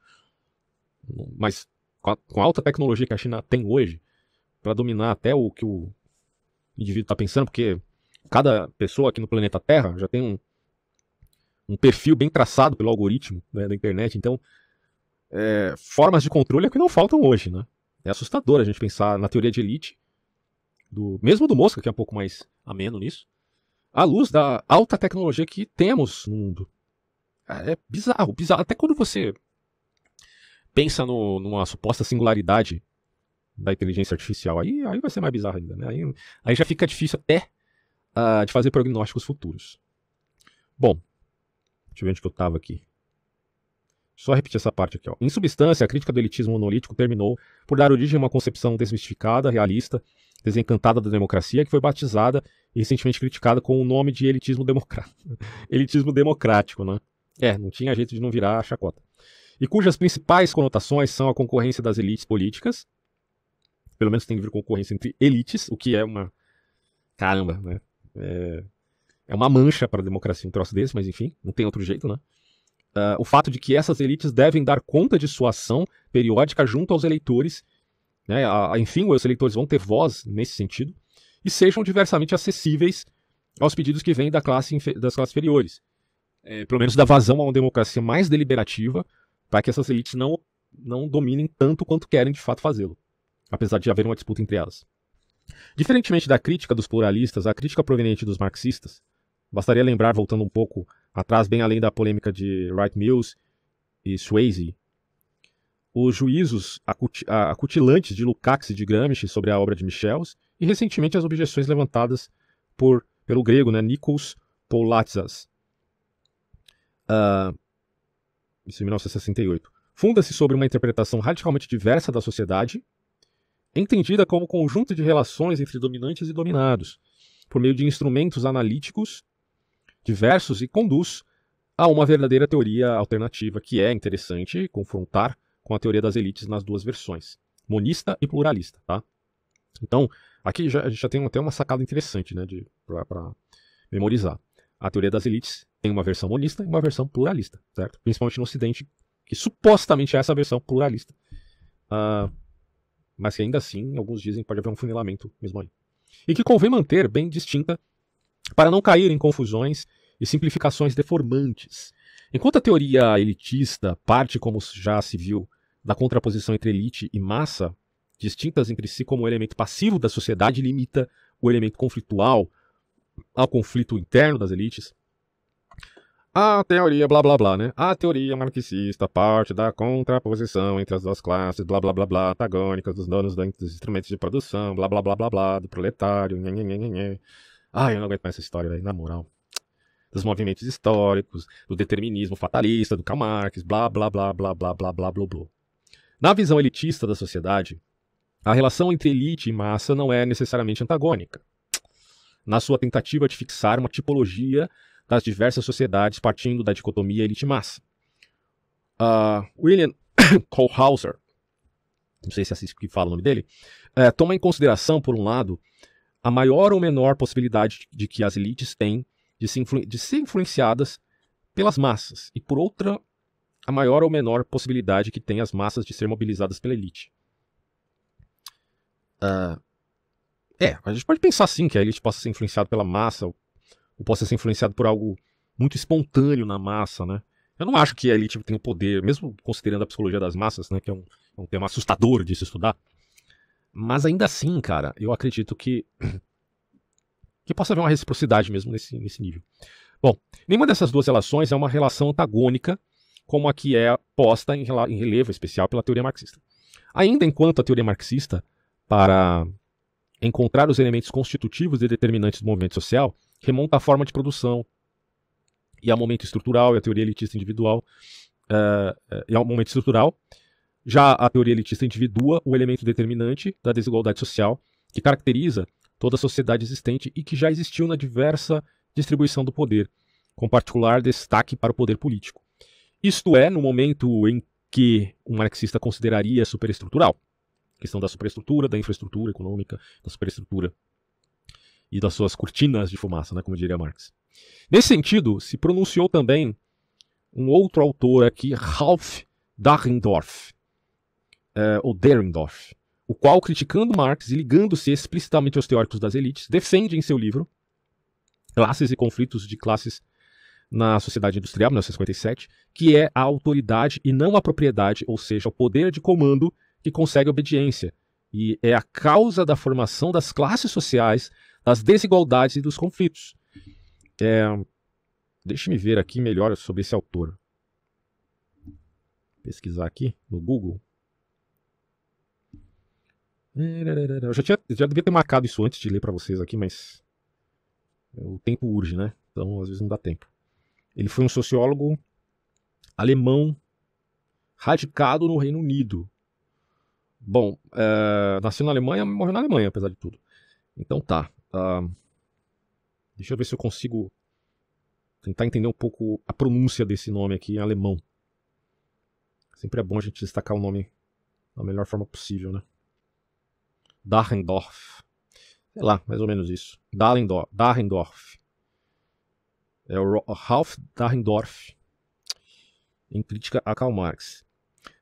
Mas com a, com a alta tecnologia que a China tem hoje, para dominar até o que o indivíduo está pensando, porque cada pessoa aqui no planeta Terra já tem um, um perfil bem traçado pelo algoritmo né, da internet. Então, é, formas de controle é que não faltam hoje, né? É assustador a gente pensar na teoria de elite, do, mesmo do Mosca, que é um pouco mais ameno nisso, à luz da alta tecnologia que temos no mundo. É bizarro, bizarro. Até quando você pensa no, numa suposta singularidade da inteligência artificial, aí, aí vai ser mais bizarro ainda, né? Aí, aí já fica difícil até uh, de fazer prognósticos futuros. Bom, deixa eu ver onde que eu estava aqui. Só repetir essa parte aqui. Ó. Em substância, a crítica do elitismo monolítico terminou por dar origem a uma concepção desmistificada, realista, desencantada da democracia, que foi batizada e recentemente criticada com o nome de elitismo, democrático. elitismo democrático. Né? É, não tinha jeito de não virar a chacota. E cujas principais conotações são a concorrência das elites políticas, pelo menos tem que vir concorrência entre elites, o que é uma. Caramba, né? É, é uma mancha para a democracia um troço desse, mas enfim, não tem outro jeito, né? Uh, o fato de que essas elites devem dar conta de sua ação periódica junto aos eleitores, né? A, a, enfim, os eleitores vão ter voz nesse sentido, e sejam diversamente acessíveis aos pedidos que vêm da classe, das classes inferiores. É, pelo menos da vazão a uma democracia mais deliberativa, para que essas elites não, não dominem tanto quanto querem de fato fazê-lo, apesar de haver uma disputa entre elas. Diferentemente da crítica dos pluralistas, a crítica proveniente dos marxistas, bastaria lembrar, voltando um pouco atrás, bem além da polêmica de Wright Mills e Swayze, os juízos acutilantes de Lukács e de Gramsci sobre a obra de Michels e, recentemente, as objeções levantadas por, pelo grego né, Nikos Poulatzas, uh, ah, isso em 1968. Funda-se sobre uma interpretação radicalmente diversa da sociedade, entendida como conjunto de relações entre dominantes e dominados, por meio de instrumentos analíticos diversos e conduz a uma verdadeira teoria alternativa que é interessante confrontar com a teoria das elites nas duas versões, monista e pluralista, tá? Então, aqui já, a gente já tem até uma sacada interessante, né, para memorizar. A teoria das elites tem uma versão monista e uma versão pluralista, certo? Principalmente no Ocidente, que supostamente é essa versão pluralista. Uh, mas que ainda assim, alguns dizem, pode haver um funilamento mesmo aí. E que convém manter bem distinta para não cair em confusões e simplificações deformantes. Enquanto a teoria elitista parte, como já se viu, da contraposição entre elite e massa, distintas entre si como elemento passivo da sociedade, limita o elemento conflitual ao conflito interno das elites, a teoria blá blá blá, né? A teoria marxista parte da contraposição entre as duas classes, blá blá blá blá, antagônicas dos donos dos instrumentos de produção, blá blá blá blá blá, do proletário, nhe, Ai, eu não aguento mais essa história, aí na moral. Dos movimentos históricos, do determinismo fatalista, do Karl Marx, blá blá blá blá blá blá blá blá blá. Na visão elitista da sociedade, a relação entre elite e massa não é necessariamente antagônica. Na sua tentativa de fixar uma tipologia das diversas sociedades partindo da dicotomia elite-massa. Uh, William Kohlhauser, não sei se é assim que fala o nome dele, é, toma em consideração, por um lado, a maior ou menor possibilidade de que as elites têm de, se de ser influenciadas pelas massas, e por outra, a maior ou menor possibilidade que têm as massas de ser mobilizadas pela elite. Uh, é, a gente pode pensar sim que a elite possa ser influenciada pela massa, ou possa ser influenciado por algo muito espontâneo na massa, né? Eu não acho que a elite tenha o poder, mesmo considerando a psicologia das massas, né, que é um, é um tema assustador de se estudar. Mas ainda assim, cara, eu acredito que que possa haver uma reciprocidade mesmo nesse, nesse nível. Bom, nenhuma dessas duas relações é uma relação antagônica, como a que é posta em, em relevo especial pela teoria marxista. Ainda enquanto a teoria marxista, para encontrar os elementos constitutivos e determinantes do movimento social, remonta à forma de produção e ao momento estrutural e à teoria elitista individual uh, e ao momento estrutural. Já a teoria elitista individua o elemento determinante da desigualdade social que caracteriza toda a sociedade existente e que já existiu na diversa distribuição do poder, com particular destaque para o poder político. Isto é, no momento em que um marxista consideraria superestrutural. Questão da superestrutura, da infraestrutura econômica, da superestrutura e das suas cortinas de fumaça, né, como diria Marx. Nesse sentido, se pronunciou também um outro autor aqui, Ralph Dahrendorf, é, ou Derendorf, o qual, criticando Marx e ligando-se explicitamente aos teóricos das elites, defende em seu livro Classes e Conflitos de Classes na Sociedade Industrial, 1957, que é a autoridade e não a propriedade, ou seja, o poder de comando que consegue obediência, e é a causa da formação das classes sociais das desigualdades e dos conflitos. É, Deixe-me ver aqui melhor sobre esse autor. Pesquisar aqui no Google. Eu já, tinha, já devia ter marcado isso antes de ler para vocês aqui, mas o tempo urge, né? Então às vezes não dá tempo. Ele foi um sociólogo alemão radicado no Reino Unido. Bom, é, nasceu na Alemanha, morreu na Alemanha, apesar de tudo. Então tá. Ah, deixa eu ver se eu consigo tentar entender um pouco a pronúncia desse nome aqui em alemão. Sempre é bom a gente destacar o nome da melhor forma possível, né? Dahrendorf. Sei lá, mais ou menos isso. Dahlendorf. Dahrendorf. É o Ralph Dahrendorf. Em crítica a Karl Marx.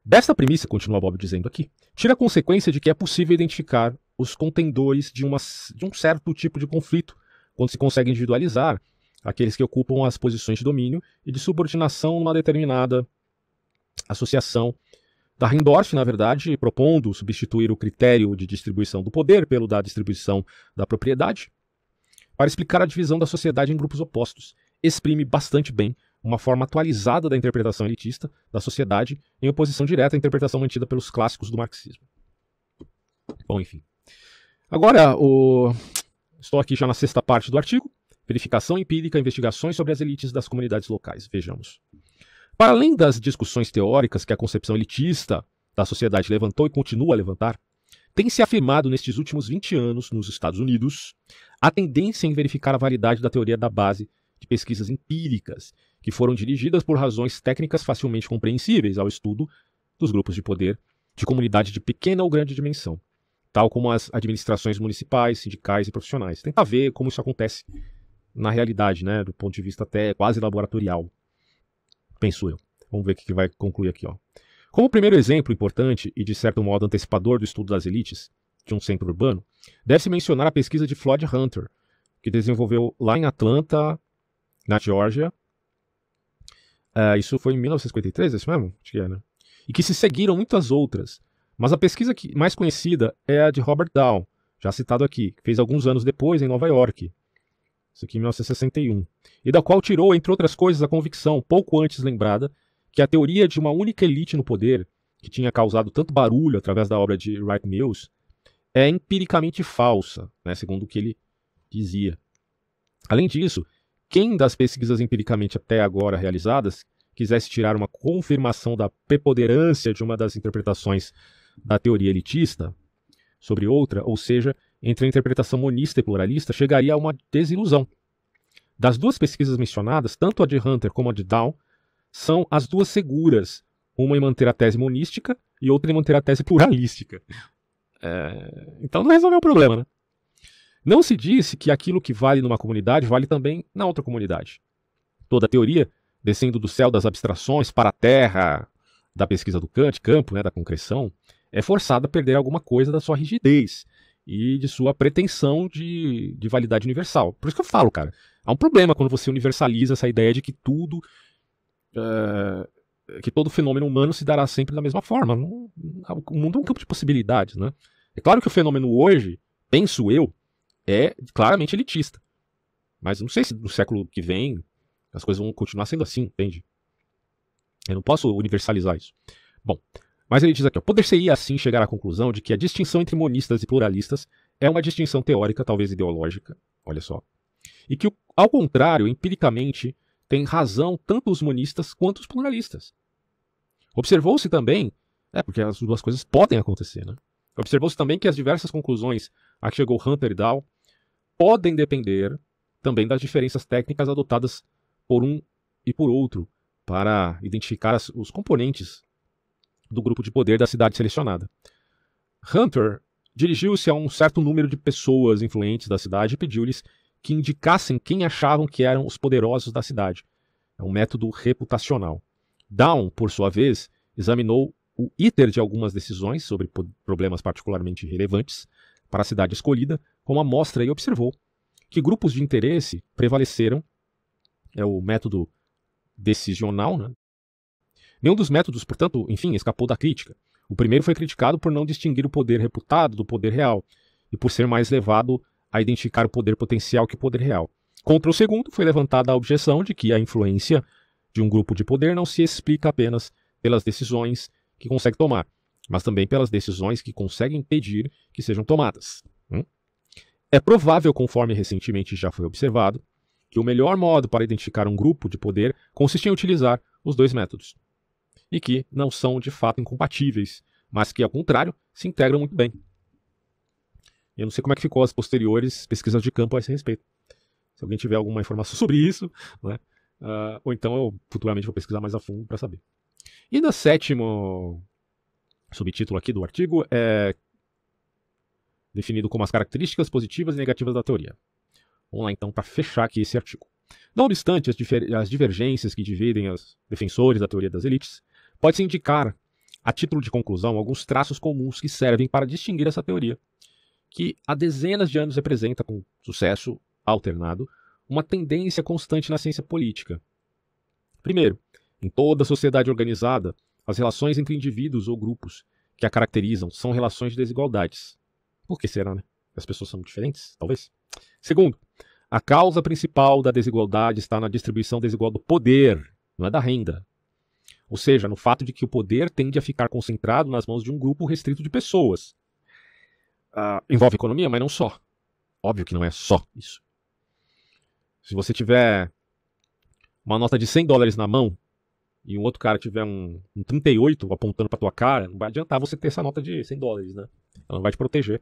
Desta premissa, continua Bob dizendo aqui, tira a consequência de que é possível identificar os contendores de, uma, de um certo tipo de conflito, quando se consegue individualizar aqueles que ocupam as posições de domínio e de subordinação numa determinada associação. Dahrendorf, na verdade, propondo substituir o critério de distribuição do poder pelo da distribuição da propriedade, para explicar a divisão da sociedade em grupos opostos, exprime bastante bem uma forma atualizada da interpretação elitista da sociedade em oposição direta à interpretação mantida pelos clássicos do marxismo. Bom, enfim. Agora, o... estou aqui já na sexta parte do artigo. Verificação empírica, investigações sobre as elites das comunidades locais. Vejamos. Para além das discussões teóricas que a concepção elitista da sociedade levantou e continua a levantar, tem se afirmado nestes últimos 20 anos nos Estados Unidos a tendência em verificar a validade da teoria da base de pesquisas empíricas, que foram dirigidas por razões técnicas facilmente compreensíveis ao estudo dos grupos de poder de comunidade de pequena ou grande dimensão, tal como as administrações municipais, sindicais e profissionais. Tentar ver como isso acontece na realidade, né, do ponto de vista até quase laboratorial, penso eu. Vamos ver o que vai concluir aqui. Ó. Como primeiro exemplo importante e de certo modo antecipador do estudo das elites de um centro urbano, deve-se mencionar a pesquisa de Floyd Hunter, que desenvolveu lá em Atlanta, na Geórgia. Uh, é, isso foi em 1953, é isso mesmo? Acho que é, né? E que se seguiram muitas outras, mas a pesquisa que, mais conhecida é a de Robert Dow, já citado aqui, que fez alguns anos depois em Nova York. Isso aqui em 1961. E da qual tirou, entre outras coisas, a convicção, pouco antes lembrada, que a teoria de uma única elite no poder, que tinha causado tanto barulho através da obra de Wright Mills, é empiricamente falsa, né, segundo o que ele dizia. Além disso, quem das pesquisas empiricamente até agora realizadas quisesse tirar uma confirmação da preponderância de uma das interpretações da teoria elitista sobre outra, ou seja, entre a interpretação monista e pluralista, chegaria a uma desilusão. Das duas pesquisas mencionadas, tanto a de Hunter como a de Dow são as duas seguras, uma em manter a tese monística e outra em manter a tese pluralística. É... Então não resolveu o problema, né? Não se disse que aquilo que vale numa comunidade vale também na outra comunidade. Toda a teoria, descendo do céu das abstrações para a terra da pesquisa do Kant, campo né, da concreção, é forçado a perder alguma coisa da sua rigidez e de sua pretensão de, de validade universal. Por isso que eu falo, cara, há um problema quando você universaliza essa ideia de que tudo. Uh, que todo fenômeno humano se dará sempre da mesma forma. Não, o mundo é um campo de possibilidades, né? É claro que o fenômeno hoje, penso eu, é claramente elitista. Mas não sei se no século que vem as coisas vão continuar sendo assim, entende? Eu não posso universalizar isso. Bom, mas ele diz aqui: poder-se-ia assim chegar à conclusão de que a distinção entre monistas e pluralistas é uma distinção teórica, talvez ideológica, olha só, e que, ao contrário, empiricamente, têm razão tanto os monistas quanto os pluralistas. Observou-se também, é porque as duas coisas podem acontecer, né? Observou-se também que as diversas conclusões a que chegou Hunter e Dow podem depender também das diferenças técnicas adotadas por um e por outro para identificar as, os componentes do grupo de poder da cidade selecionada. Hunter dirigiu-se a um certo número de pessoas influentes da cidade e pediu-lhes que indicassem quem achavam que eram os poderosos da cidade. É um método reputacional. Down, por sua vez, examinou o íter de algumas decisões sobre problemas particularmente relevantes para a cidade escolhida como amostra e observou que grupos de interesse prevaleceram. É o método decisional, né? Nenhum dos métodos, portanto, enfim, escapou da crítica. O primeiro foi criticado por não distinguir o poder reputado do poder real e por ser mais levado a identificar o poder potencial que o poder real. Contra o segundo, foi levantada a objeção de que a influência de um grupo de poder não se explica apenas pelas decisões que consegue tomar, mas também pelas decisões que consegue impedir que sejam tomadas. Hum? É provável, conforme recentemente já foi observado, que o melhor modo para identificar um grupo de poder consiste em utilizar os dois métodos e que não são de fato incompatíveis, mas que, ao contrário, se integram muito bem. Eu não sei como é que ficou as posteriores pesquisas de campo a esse respeito. Se alguém tiver alguma informação sobre isso, né? Uh, ou então eu futuramente vou pesquisar mais a fundo para saber. E no sétimo subtítulo aqui do artigo é definido como as características positivas e negativas da teoria. Vamos lá então para fechar aqui esse artigo. Não obstante as, as divergências que dividem os defensores da teoria das elites, Pode-se indicar, a título de conclusão, alguns traços comuns que servem para distinguir essa teoria, que há dezenas de anos representa, com sucesso alternado, uma tendência constante na ciência política. Primeiro, em toda sociedade organizada, as relações entre indivíduos ou grupos que a caracterizam são relações de desigualdades. Por que será, né? As pessoas são diferentes, talvez? Segundo, a causa principal da desigualdade está na distribuição desigual do poder, não é da renda, ou seja, no fato de que o poder tende a ficar concentrado nas mãos de um grupo restrito de pessoas. Uh, envolve economia, mas não só. Óbvio que não é só isso. Se você tiver uma nota de 100 dólares na mão e um outro cara tiver um, um 38 apontando para tua cara, não vai adiantar você ter essa nota de 100 dólares, né? Ela não vai te proteger.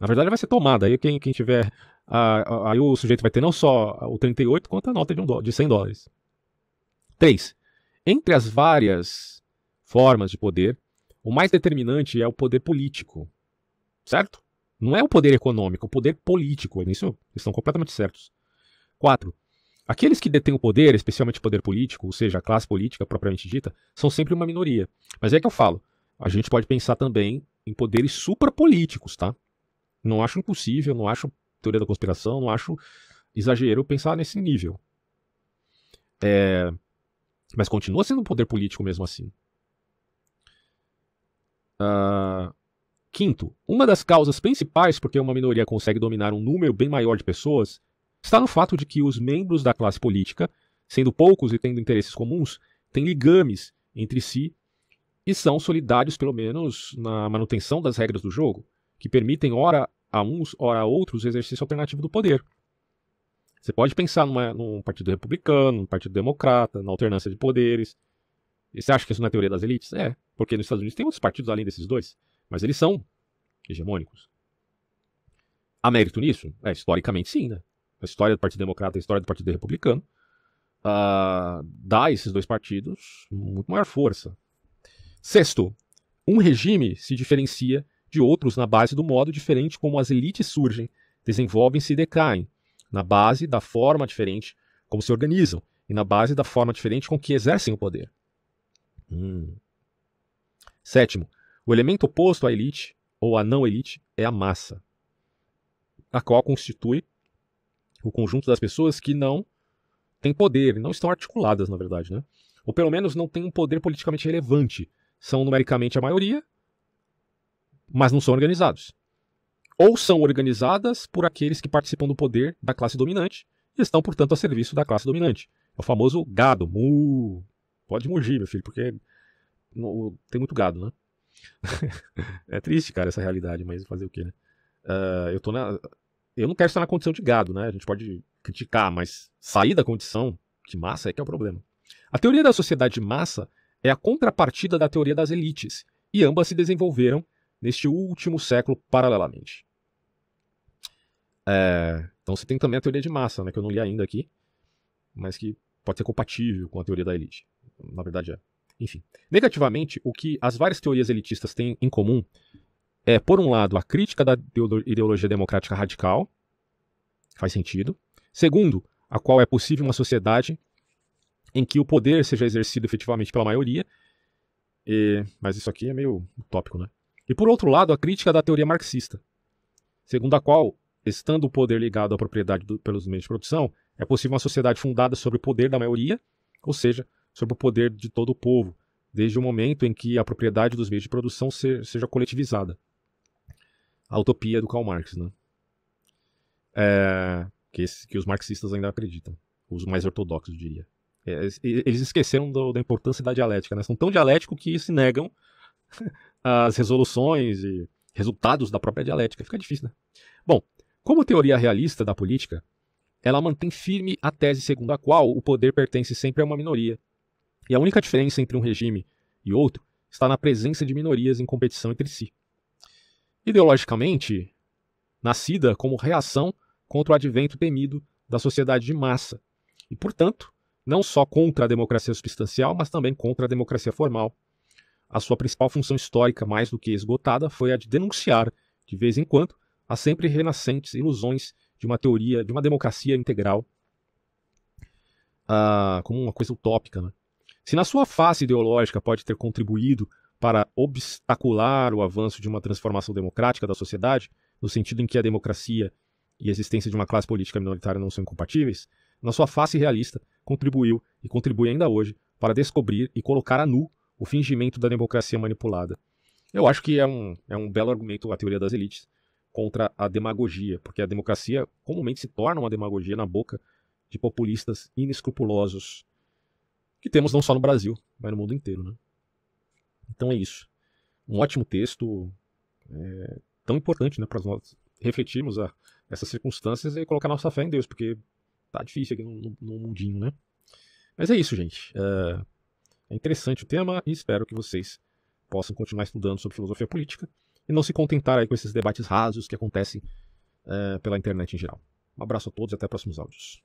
Na verdade, ela vai ser tomada. Aí quem, quem tiver. Ah, aí o sujeito vai ter não só o 38, quanto a nota de, um de 100 dólares. 3. Entre as várias formas de poder, o mais determinante é o poder político, certo? Não é o poder econômico, é o poder político. Nisso é estão completamente certos. Quatro. Aqueles que detêm o poder, especialmente o poder político, ou seja, a classe política propriamente dita, são sempre uma minoria. Mas é que eu falo, a gente pode pensar também em poderes suprapolíticos, tá? Não acho impossível, não acho teoria da conspiração, não acho exagero pensar nesse nível. É, mas continua sendo um poder político mesmo assim. Uh, quinto, uma das causas principais por que uma minoria consegue dominar um número bem maior de pessoas está no fato de que os membros da classe política, sendo poucos e tendo interesses comuns, têm ligames entre si e são solidários, pelo menos, na manutenção das regras do jogo, que permitem, ora a uns, ora a outros, o exercício alternativo do poder. Você pode pensar numa, num partido republicano, num partido democrata, na alternância de poderes. E você acha que isso não é teoria das elites? É, porque nos Estados Unidos tem outros partidos além desses dois, mas eles são hegemônicos. Há mérito nisso? É, historicamente sim, né? A história do Partido Democrata e a história do Partido Republicano uh, dá a esses dois partidos muito maior força. Sexto, um regime se diferencia de outros na base do modo diferente como as elites surgem, desenvolvem-se e decaem, na base da forma diferente como se organizam e na base da forma diferente com que exercem o poder. Hum. Sétimo, o elemento oposto à elite ou à não elite é a massa, a qual constitui o conjunto das pessoas que não têm poder, não estão articuladas, na verdade, né? Ou pelo menos não têm um poder politicamente relevante. São numericamente a maioria, mas não são organizados ou são organizadas por aqueles que participam do poder da classe dominante e estão, portanto, a serviço da classe dominante. É o famoso gado, mu. Pode mugir, meu filho, porque no, tem muito gado, né? é triste, cara, essa realidade, mas fazer o quê, né? Uh, eu, tô na, eu não quero estar na condição de gado, né? A gente pode criticar, mas sair da condição de massa é que é o problema. A teoria da sociedade de massa é a contrapartida da teoria das elites, e ambas se desenvolveram neste último século paralelamente. É, então você tem também a teoria de massa, né, que eu não li ainda aqui, mas que pode ser compatível com a teoria da elite. Na verdade é. Enfim, negativamente, o que as várias teorias elitistas têm em comum é, por um lado, a crítica da ideologia democrática radical, faz sentido. Segundo, a qual é possível uma sociedade em que o poder seja exercido efetivamente pela maioria. E, mas isso aqui é meio utópico, né? E por outro lado, a crítica da teoria marxista, segundo a qual estando o poder ligado à propriedade do, pelos meios de produção, é possível uma sociedade fundada sobre o poder da maioria, ou seja, sobre o poder de todo o povo, desde o momento em que a propriedade dos meios de produção se, seja coletivizada. A utopia do Karl Marx, né? É, que, esse, que, os marxistas ainda acreditam, os mais ortodoxos, diria. É, eles esqueceram do, da importância da dialética, né? São tão dialéticos que se negam as resoluções e resultados da própria dialética. Fica difícil, né? Bom, como teoria realista da política, ela mantém firme a tese segundo a qual o poder pertence sempre a uma minoria. E a única diferença entre um regime e outro está na presença de minorias em competição entre si. Ideologicamente, nascida como reação contra o advento temido da sociedade de massa, e, portanto, não só contra a democracia substancial, mas também contra a democracia formal. A sua principal função histórica, mais do que esgotada, foi a de denunciar, de vez em quando, as sempre renascentes ilusões de uma teoria, de uma democracia integral, ah, como uma coisa utópica. Né? Se na sua face ideológica pode ter contribuído para obstacular o avanço de uma transformação democrática da sociedade, no sentido em que a democracia e a existência de uma classe política minoritária não são incompatíveis, na sua face realista contribuiu e contribui ainda hoje para descobrir e colocar a nu o fingimento da democracia manipulada. Eu acho que é um, é um belo argumento a teoria das elites, contra a demagogia, porque a democracia comumente se torna uma demagogia na boca de populistas inescrupulosos, que temos não só no Brasil, mas no mundo inteiro. Né? Então é isso. Um ótimo texto, é, tão importante né, para nós refletirmos a, essas circunstâncias e colocar nossa fé em Deus, porque tá difícil aqui no, no, no mundinho, né? Mas é isso, gente. É, é interessante o tema e espero que vocês possam continuar estudando sobre filosofia política e não se contentar com esses debates rasos que acontecem é, pela internet em geral. Um abraço a todos e até próximos áudios.